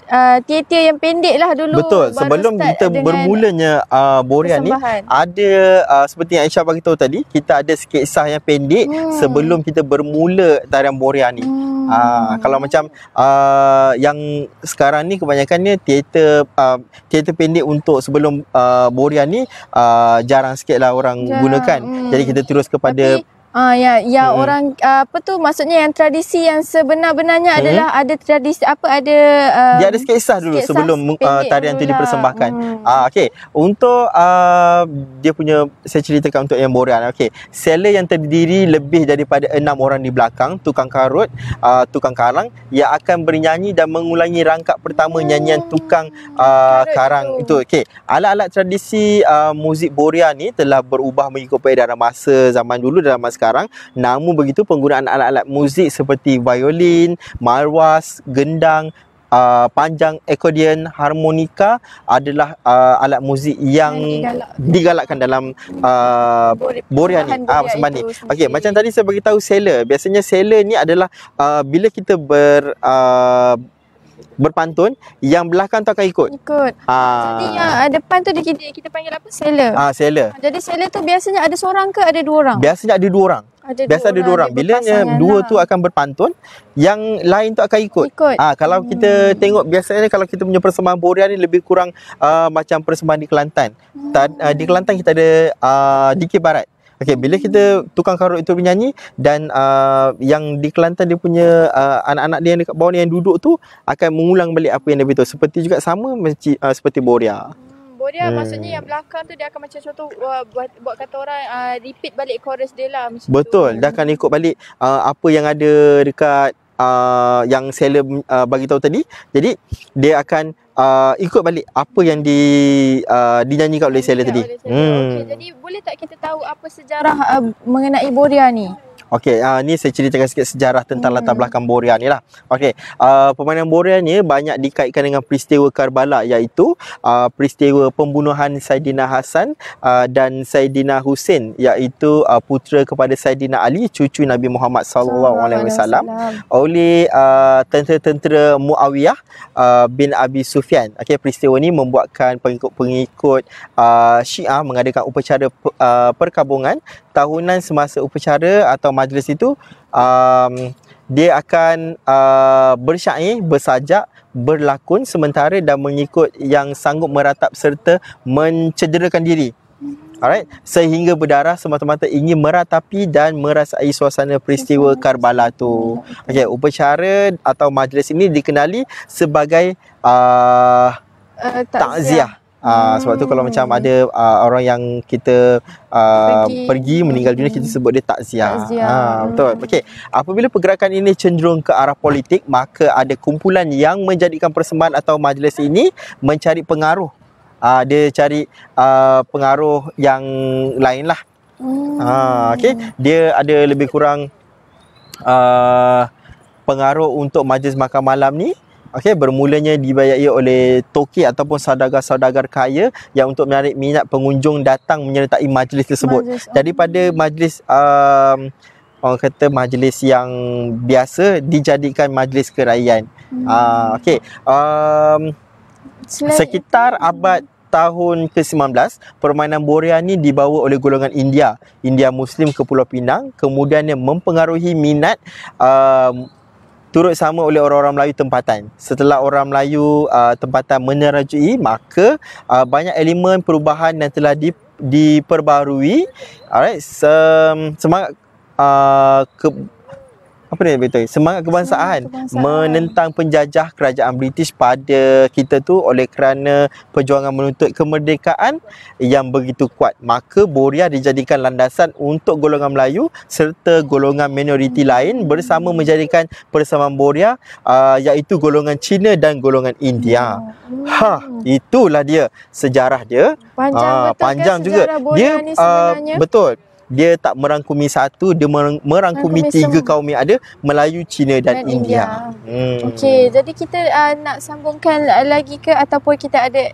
Uh, tiar-tiar yang pendek lah dulu. Betul. Sebelum kita bermulanya uh, borian ni, ada uh, seperti yang Aisyah bagi tadi, kita ada sketsah yang pendek hmm. sebelum kita bermula tarian borian ni. Hmm. Uh, kalau macam uh, yang sekarang ni kebanyakannya teater uh, teater pendek untuk sebelum uh, borian ni uh, jarang sikit lah orang jarang. gunakan. Hmm. Jadi kita hmm. terus kepada Ah ya, ya hmm. orang ah, apa tu maksudnya yang tradisi yang sebenar-benarnya hmm. adalah ada tradisi apa ada um, Dia ada kisah dulu sebelum uh, tarian tu lah. dipersembahkan. Hmm. Ah okey, untuk uh, dia punya saya ceritakan untuk yang Boran. Okey, seller yang terdiri lebih daripada enam orang di belakang, tukang karut, uh, tukang karang yang akan bernyanyi dan mengulangi rangkap pertama hmm. nyanyian tukang uh, karang itu. itu. Okey, alat-alat tradisi uh, muzik Boria ni telah berubah mengikut peredaran masa zaman dulu dalam masa sekarang namun begitu penggunaan alat-alat muzik seperti violin, marwas, gendang Uh, panjang ekodian, harmonika adalah uh, alat muzik yang Digalak. digalakkan dalam uh, borian ni ah uh, sembani okey macam tadi saya bagi tahu seller biasanya seller ni adalah uh, bila kita ber uh, berpantun yang belakang tu akan ikut. Ikut. Ha. Jadi yang uh, ah, depan tu kita, kita panggil apa? Seller. Ah ha, seller. Ha, jadi seller tu biasanya ada seorang ke ada dua orang? Biasanya ada dua orang. Ada Biasa dua ada dua orang. Bilanya dua lah. tu akan berpantun, yang lain tu akan ikut. ikut. Ah ha, kalau hmm. kita tengok biasanya kalau kita punya persembahan Boria ni lebih kurang uh, macam persembahan di Kelantan. Hmm. Ta, uh, di Kelantan kita ada uh, Dikir Barat. Okay, bila kita tukang karut itu bernyanyi dan uh, yang di Kelantan dia punya uh, anak-anak dia yang dekat bawah ni yang duduk tu akan mengulang balik apa yang dia beritahu. Seperti juga sama uh, seperti Boria. Hmm, Boria hmm. maksudnya yang belakang tu dia akan macam contoh uh, buat, buat kata orang uh, repeat balik chorus dia lah macam Betul, tu. dia akan ikut balik uh, apa yang ada dekat uh, yang seller uh, bagi tahu tadi. Jadi dia akan uh, ikut balik apa yang di uh, dinyanyikan oleh seller tadi. Oleh hmm. Okay, jadi boleh tak kita tahu apa sejarah uh, mengenai Boria ni? Okey, uh, ni saya ceritakan sikit sejarah tentang hmm latar belakang Boria ni lah. Okey, uh, ah, pemandangan Boria ni banyak dikaitkan dengan peristiwa Karbala iaitu uh, peristiwa pembunuhan Saidina Hasan uh, dan Saidina Hussein iaitu uh, putera kepada Saidina Ali, cucu Nabi Muhammad SAW oleh uh, tentera-tentera Muawiyah uh, bin Abi Sufyan. Okey, peristiwa ni membuatkan pengikut-pengikut uh, Syiah mengadakan upacara uh, perkabungan tahunan semasa upacara atau majlis itu um, dia akan uh, bersyair, bersajak, berlakon sementara dan mengikut yang sanggup meratap serta mencederakan diri. Alright, sehingga berdarah semata-mata ingin meratapi dan merasai suasana peristiwa Karbala tu. Okey, upacara atau majlis ini dikenali sebagai uh, uh, takziah. Uh, hmm. Sebab tu kalau macam ada uh, orang yang kita uh, pergi. pergi meninggal dunia Kita hmm. sebut dia takziah Takziah ha, Betul hmm. Okey Apabila pergerakan ini cenderung ke arah politik Maka ada kumpulan yang menjadikan persembahan atau majlis ini Mencari pengaruh uh, Dia cari uh, pengaruh yang lain lah hmm. uh, Okey Dia ada lebih kurang uh, Pengaruh untuk majlis makan malam ni Okey, bermulanya dibayai oleh toki ataupun saudagar-saudagar kaya yang untuk menarik minat pengunjung datang menyertai majlis tersebut. Majlis, okay. Oh. Daripada majlis um, orang kata majlis yang biasa dijadikan majlis kerajaan. Hmm. Uh, okey. Um, sekitar itu. abad tahun ke-19, permainan Borea ni dibawa oleh golongan India, India Muslim ke Pulau Pinang, kemudiannya mempengaruhi minat um, turut sama oleh orang-orang Melayu tempatan. Setelah orang Melayu uh, tempatan menerajui, maka uh, banyak elemen perubahan yang telah di, diperbarui. Alright, Sem- semangat uh, ke apa dia betul semangat kebangsaan menentang penjajah kerajaan british pada kita tu oleh kerana perjuangan menuntut kemerdekaan yang begitu kuat maka boria dijadikan landasan untuk golongan Melayu serta golongan minoriti hmm. lain bersama menjadikan persamaan boria uh, iaitu golongan Cina dan golongan India hmm. ha itulah dia sejarah dia panjang uh, betul panjang kan juga sejarah boria dia ni Uh, betul dia tak merangkumi satu dia merangkumi, merangkumi tiga kaum yang ada Melayu Cina dan, dan India. India. Hmm. Okey jadi kita uh, nak sambungkan uh, lagi ke ataupun kita ada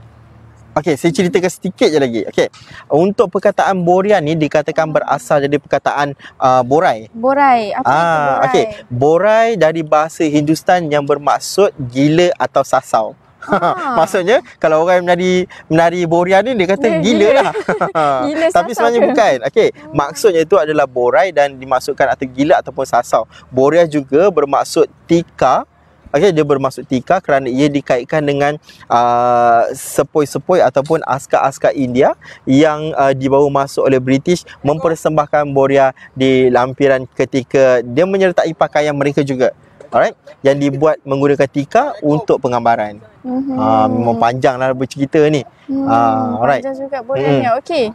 Okey, saya ceritakan sedikit je lagi. Okey. Untuk perkataan Borian ni dikatakan berasal dari perkataan uh, Borai. Borai. Apa ah, itu Borai? Okey. Borai dari bahasa Hindustan yang bermaksud gila atau sasau. Ha. [laughs] Maksudnya kalau orang menari menari boria ni dia kata gila lah. [laughs] Ha. gila Tapi sebenarnya ke? bukan. Okey, maksudnya itu adalah borai dan dimasukkan atau gila ataupun sasau. Boria juga bermaksud tika. Okey, dia bermaksud tika kerana ia dikaitkan dengan uh, sepoi-sepoi ataupun askar-askar India yang uh, dibawa masuk oleh British mempersembahkan boria di lampiran ketika dia menyertai pakaian mereka juga. Alright Yang dibuat menggunakan tika Untuk penggambaran mm -hmm. uh, ah, Memang panjang lah bercerita ni mm, uh, Alright Panjang juga boleh mm. ni Okay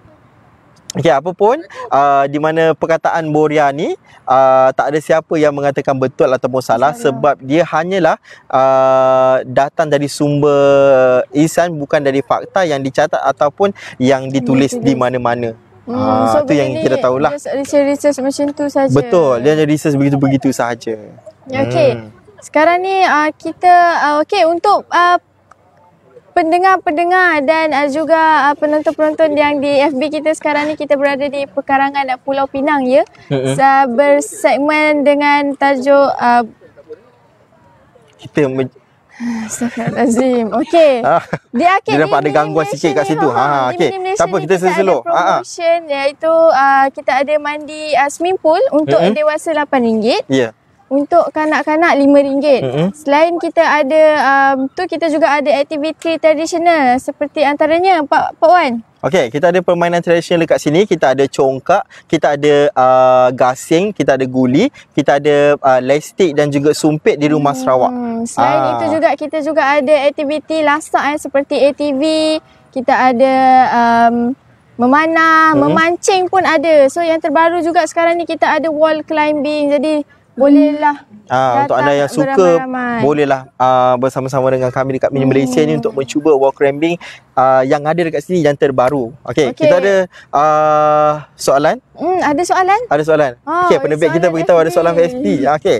Okay, apa pun uh, di mana perkataan Boria ni uh, tak ada siapa yang mengatakan betul atau salah Sari. sebab dia hanyalah uh, datang dari sumber isan bukan dari fakta yang dicatat ataupun yang ditulis. di mana-mana. Hmm, ah, so tu yang kita dah tahulah. Dia research macam tu saja. Betul, dia research begitu-begitu saja. Ya, okay, Hmm. Sekarang ni uh, kita uh, okey untuk uh, pendengar-pendengar dan uh, juga uh, penonton-penonton yang di FB kita sekarang ni kita berada di pekarangan uh, Pulau Pinang ya. Uh-huh. Bersegmen dengan tajuk uh, kita Astaghfirullahalazim. Okey. [laughs] Ah. Dia akhir dia dapat ada gangguan sikit kat situ. Ha okey. Tak apa kita seselok. Ha ah. Promotion iaitu uh, kita ada mandi uh, swimming pool untuk mm-hmm. dewasa RM8. Ya. Yeah untuk kanak-kanak RM5. Mm-hmm. Selain kita ada um, tu kita juga ada aktiviti tradisional seperti antaranya Pak Pak Wan. Okey, kita ada permainan tradisional dekat sini. Kita ada congkak, kita ada uh, gasing, kita ada guli, kita ada uh, lestik dan juga sumpit di rumah hmm. Sarawak. Selain ah. itu juga kita juga ada aktiviti lasak eh seperti ATV, kita ada um, memanah, hmm. memancing pun ada. So yang terbaru juga sekarang ni kita ada wall climbing. Jadi bolehlah Ah untuk anda yang suka bolehlah uh, bersama-sama dengan kami dekat Mini hmm. Malaysia hmm. ni untuk mencuba walk climbing uh, yang ada dekat sini yang terbaru. Okey, okay. kita ada uh, soalan? Hmm, ada soalan? Ada soalan. Oh, Okey, penerbit kita beritahu FB. ada soalan FB. Okay.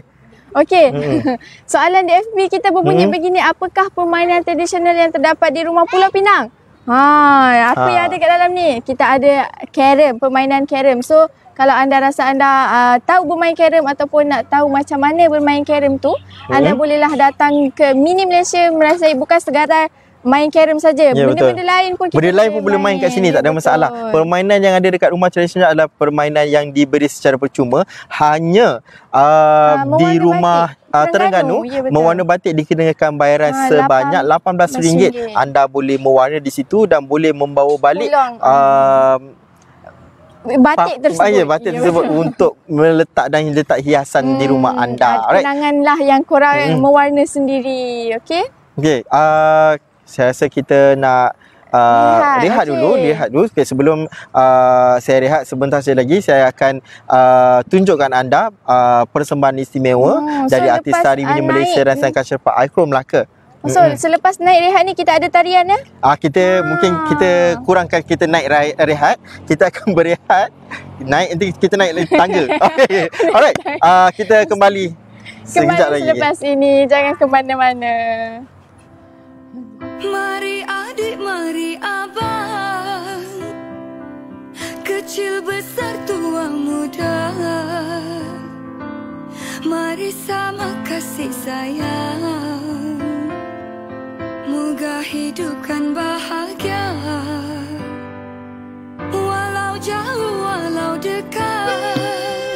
Okay. Hmm. [laughs] soalan di FB kita berbunyi hmm. begini, apakah permainan tradisional yang terdapat di rumah Pulau Pinang? Ha, apa ha. yang ada kat dalam ni? Kita ada carom, permainan carom. So, kalau anda rasa anda uh, tahu bermain carom ataupun nak tahu macam mana bermain carom tu hmm. anda bolehlah datang ke mini malaysia merasai bukan sekadar main carom saja ya, benda-benda lain pun kita benda lain pun boleh main kat sini tak ada betul. masalah permainan yang ada dekat rumah tradisional adalah permainan yang diberi secara percuma hanya uh, ha, di rumah batik. Uh, Terengganu ya, mewarna batik dikenakan bayaran ha, sebanyak RM18 anda boleh mewarna di situ dan boleh membawa balik uh, batik tersebut. ya, batik ya. tersebut untuk meletak dan letak hiasan hmm, di rumah hmm, anda. Ah, right? Kenanganlah yang korang hmm. mewarna sendiri. okay? Okey. Uh, saya rasa kita nak uh, lihat, rehat okay. dulu. Lihat dulu. Okay, sebelum uh, saya rehat sebentar saja lagi, saya akan uh, tunjukkan anda uh, persembahan istimewa hmm, dari so artis tari Mini Malaysia dan Sangka Sherpa Aikro Melaka. Hmm. So, mm-hmm. selepas naik rehat ni kita ada tarian ya? Ah kita ha. mungkin kita kurangkan kita naik rehat, kita akan [laughs] berehat. Naik nanti kita naik lagi tangga. [laughs] Okey. Alright. Ah kita kembali sekejap lagi. Selepas ya. ini jangan ke mana-mana. Mari adik mari abang. Kecil besar tua muda. Mari sama kasih sayang. Moga hidupkan bahagia Walau jauh, walau dekat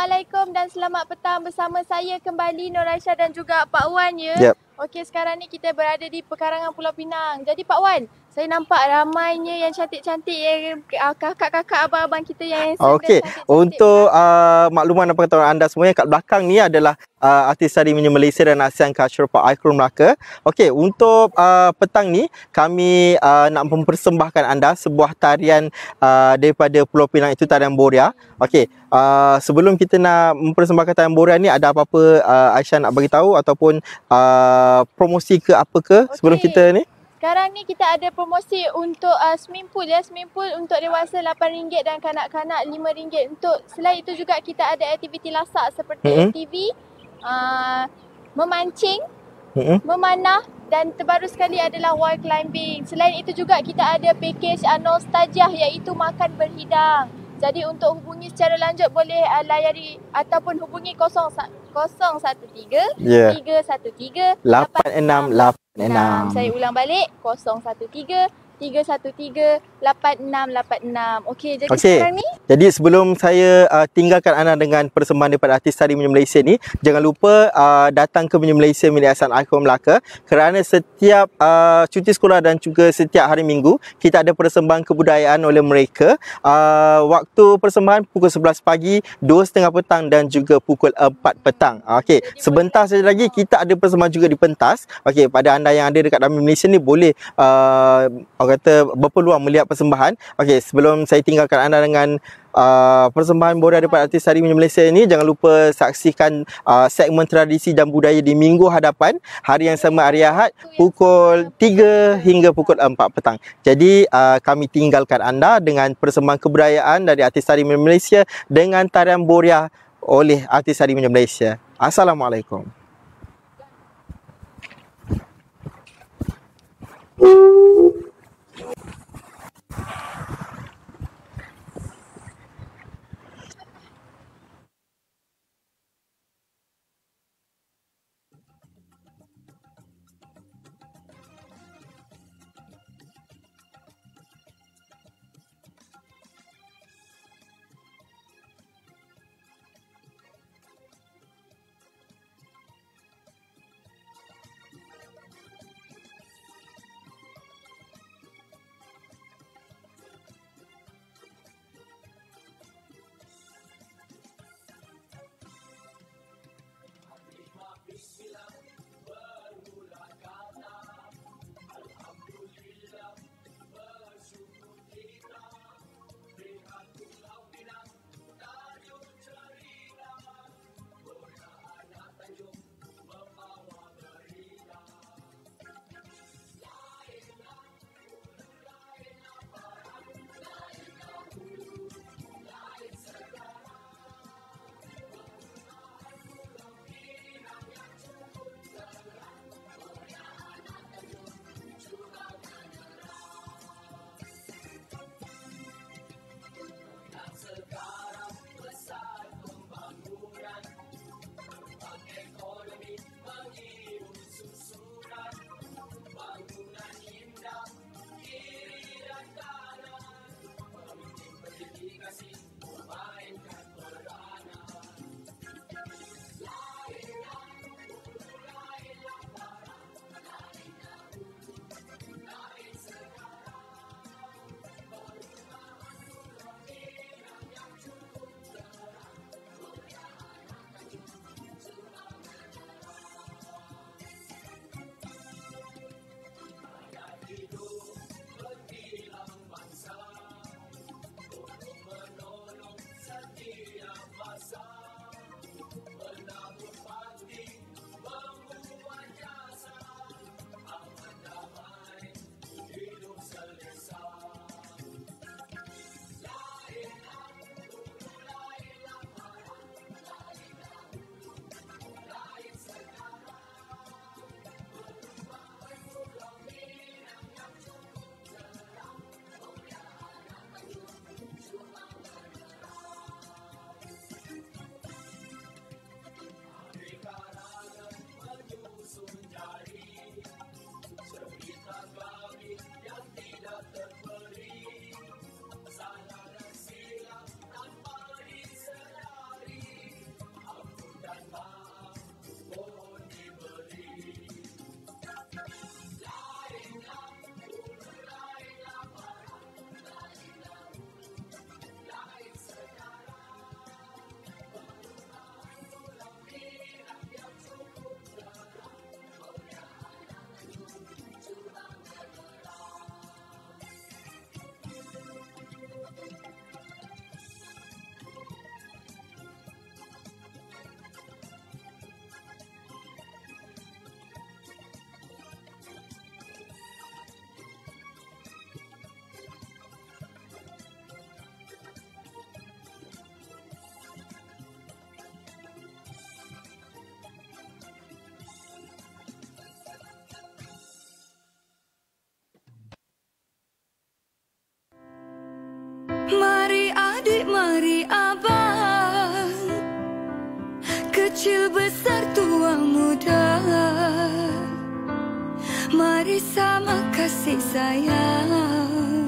Assalamualaikum dan selamat petang bersama saya kembali Nur Aisyah dan juga Pak Wan ya. Yep. Okey sekarang ni kita berada di pekarangan Pulau Pinang. Jadi Pak Wan, saya nampak ramainya yang cantik-cantik ya uh, kakak-kakak abang-abang kita yang Okey, untuk uh, makluman apa kata anda semua yang kat belakang ni adalah uh, artis dari Minyak Malaysia dan ASEAN Culture Park Icon Melaka. Okey, untuk uh, petang ni kami uh, nak mempersembahkan anda sebuah tarian uh, daripada Pulau Pinang itu tarian Boria. Okey, uh, sebelum kita nak mempersembahkan tarian Boria ni ada apa-apa uh, Aisyah nak bagi tahu ataupun uh, promosi ke apa ke okay. sebelum kita ni? Sekarang ni kita ada promosi untuk uh, swimming pool ya. Swimming pool untuk dewasa RM8 dan kanak-kanak RM5. Untuk selain itu juga kita ada aktiviti lasak seperti mm-hmm. TV, uh, memancing, mm-hmm. memanah dan terbaru sekali adalah wall climbing. Selain itu juga kita ada package uh, stajah iaitu makan berhidang. Jadi untuk hubungi secara lanjut boleh uh, layari ataupun hubungi 013 yeah. 313 8686. 866. Saya ulang balik 013 313 0377-313-8686. Okey, jadi okay. sekarang ni? Jadi sebelum saya uh, tinggalkan anda dengan persembahan daripada artis tari Minyak Malaysia ni, jangan lupa uh, datang ke Minyak Malaysia Milik Hassan Aikul Melaka kerana setiap uh, cuti sekolah dan juga setiap hari minggu, kita ada persembahan kebudayaan oleh mereka. Uh, waktu persembahan pukul 11 pagi, 2.30 petang dan juga pukul 4 petang. Okey, sebentar saja lagi kita ada persembahan juga di pentas. Okey, pada anda yang ada dekat dalam Malaysia ni boleh uh, kata berpeluang melihat persembahan. Okey, sebelum saya tinggalkan anda dengan uh, persembahan Bora daripada artis Sari Menyum Malaysia ini, jangan lupa saksikan uh, segmen tradisi dan budaya di minggu hadapan, hari yang sama hari Ahad, pukul 3 hingga pukul 4 petang. Jadi, uh, kami tinggalkan anda dengan persembahan keberayaan dari artis Sari Menyum Malaysia dengan tarian Boria oleh artis Sari Menyum Malaysia. Assalamualaikum. Thank kasih sayang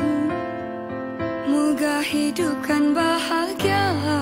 Moga hidupkan bahagia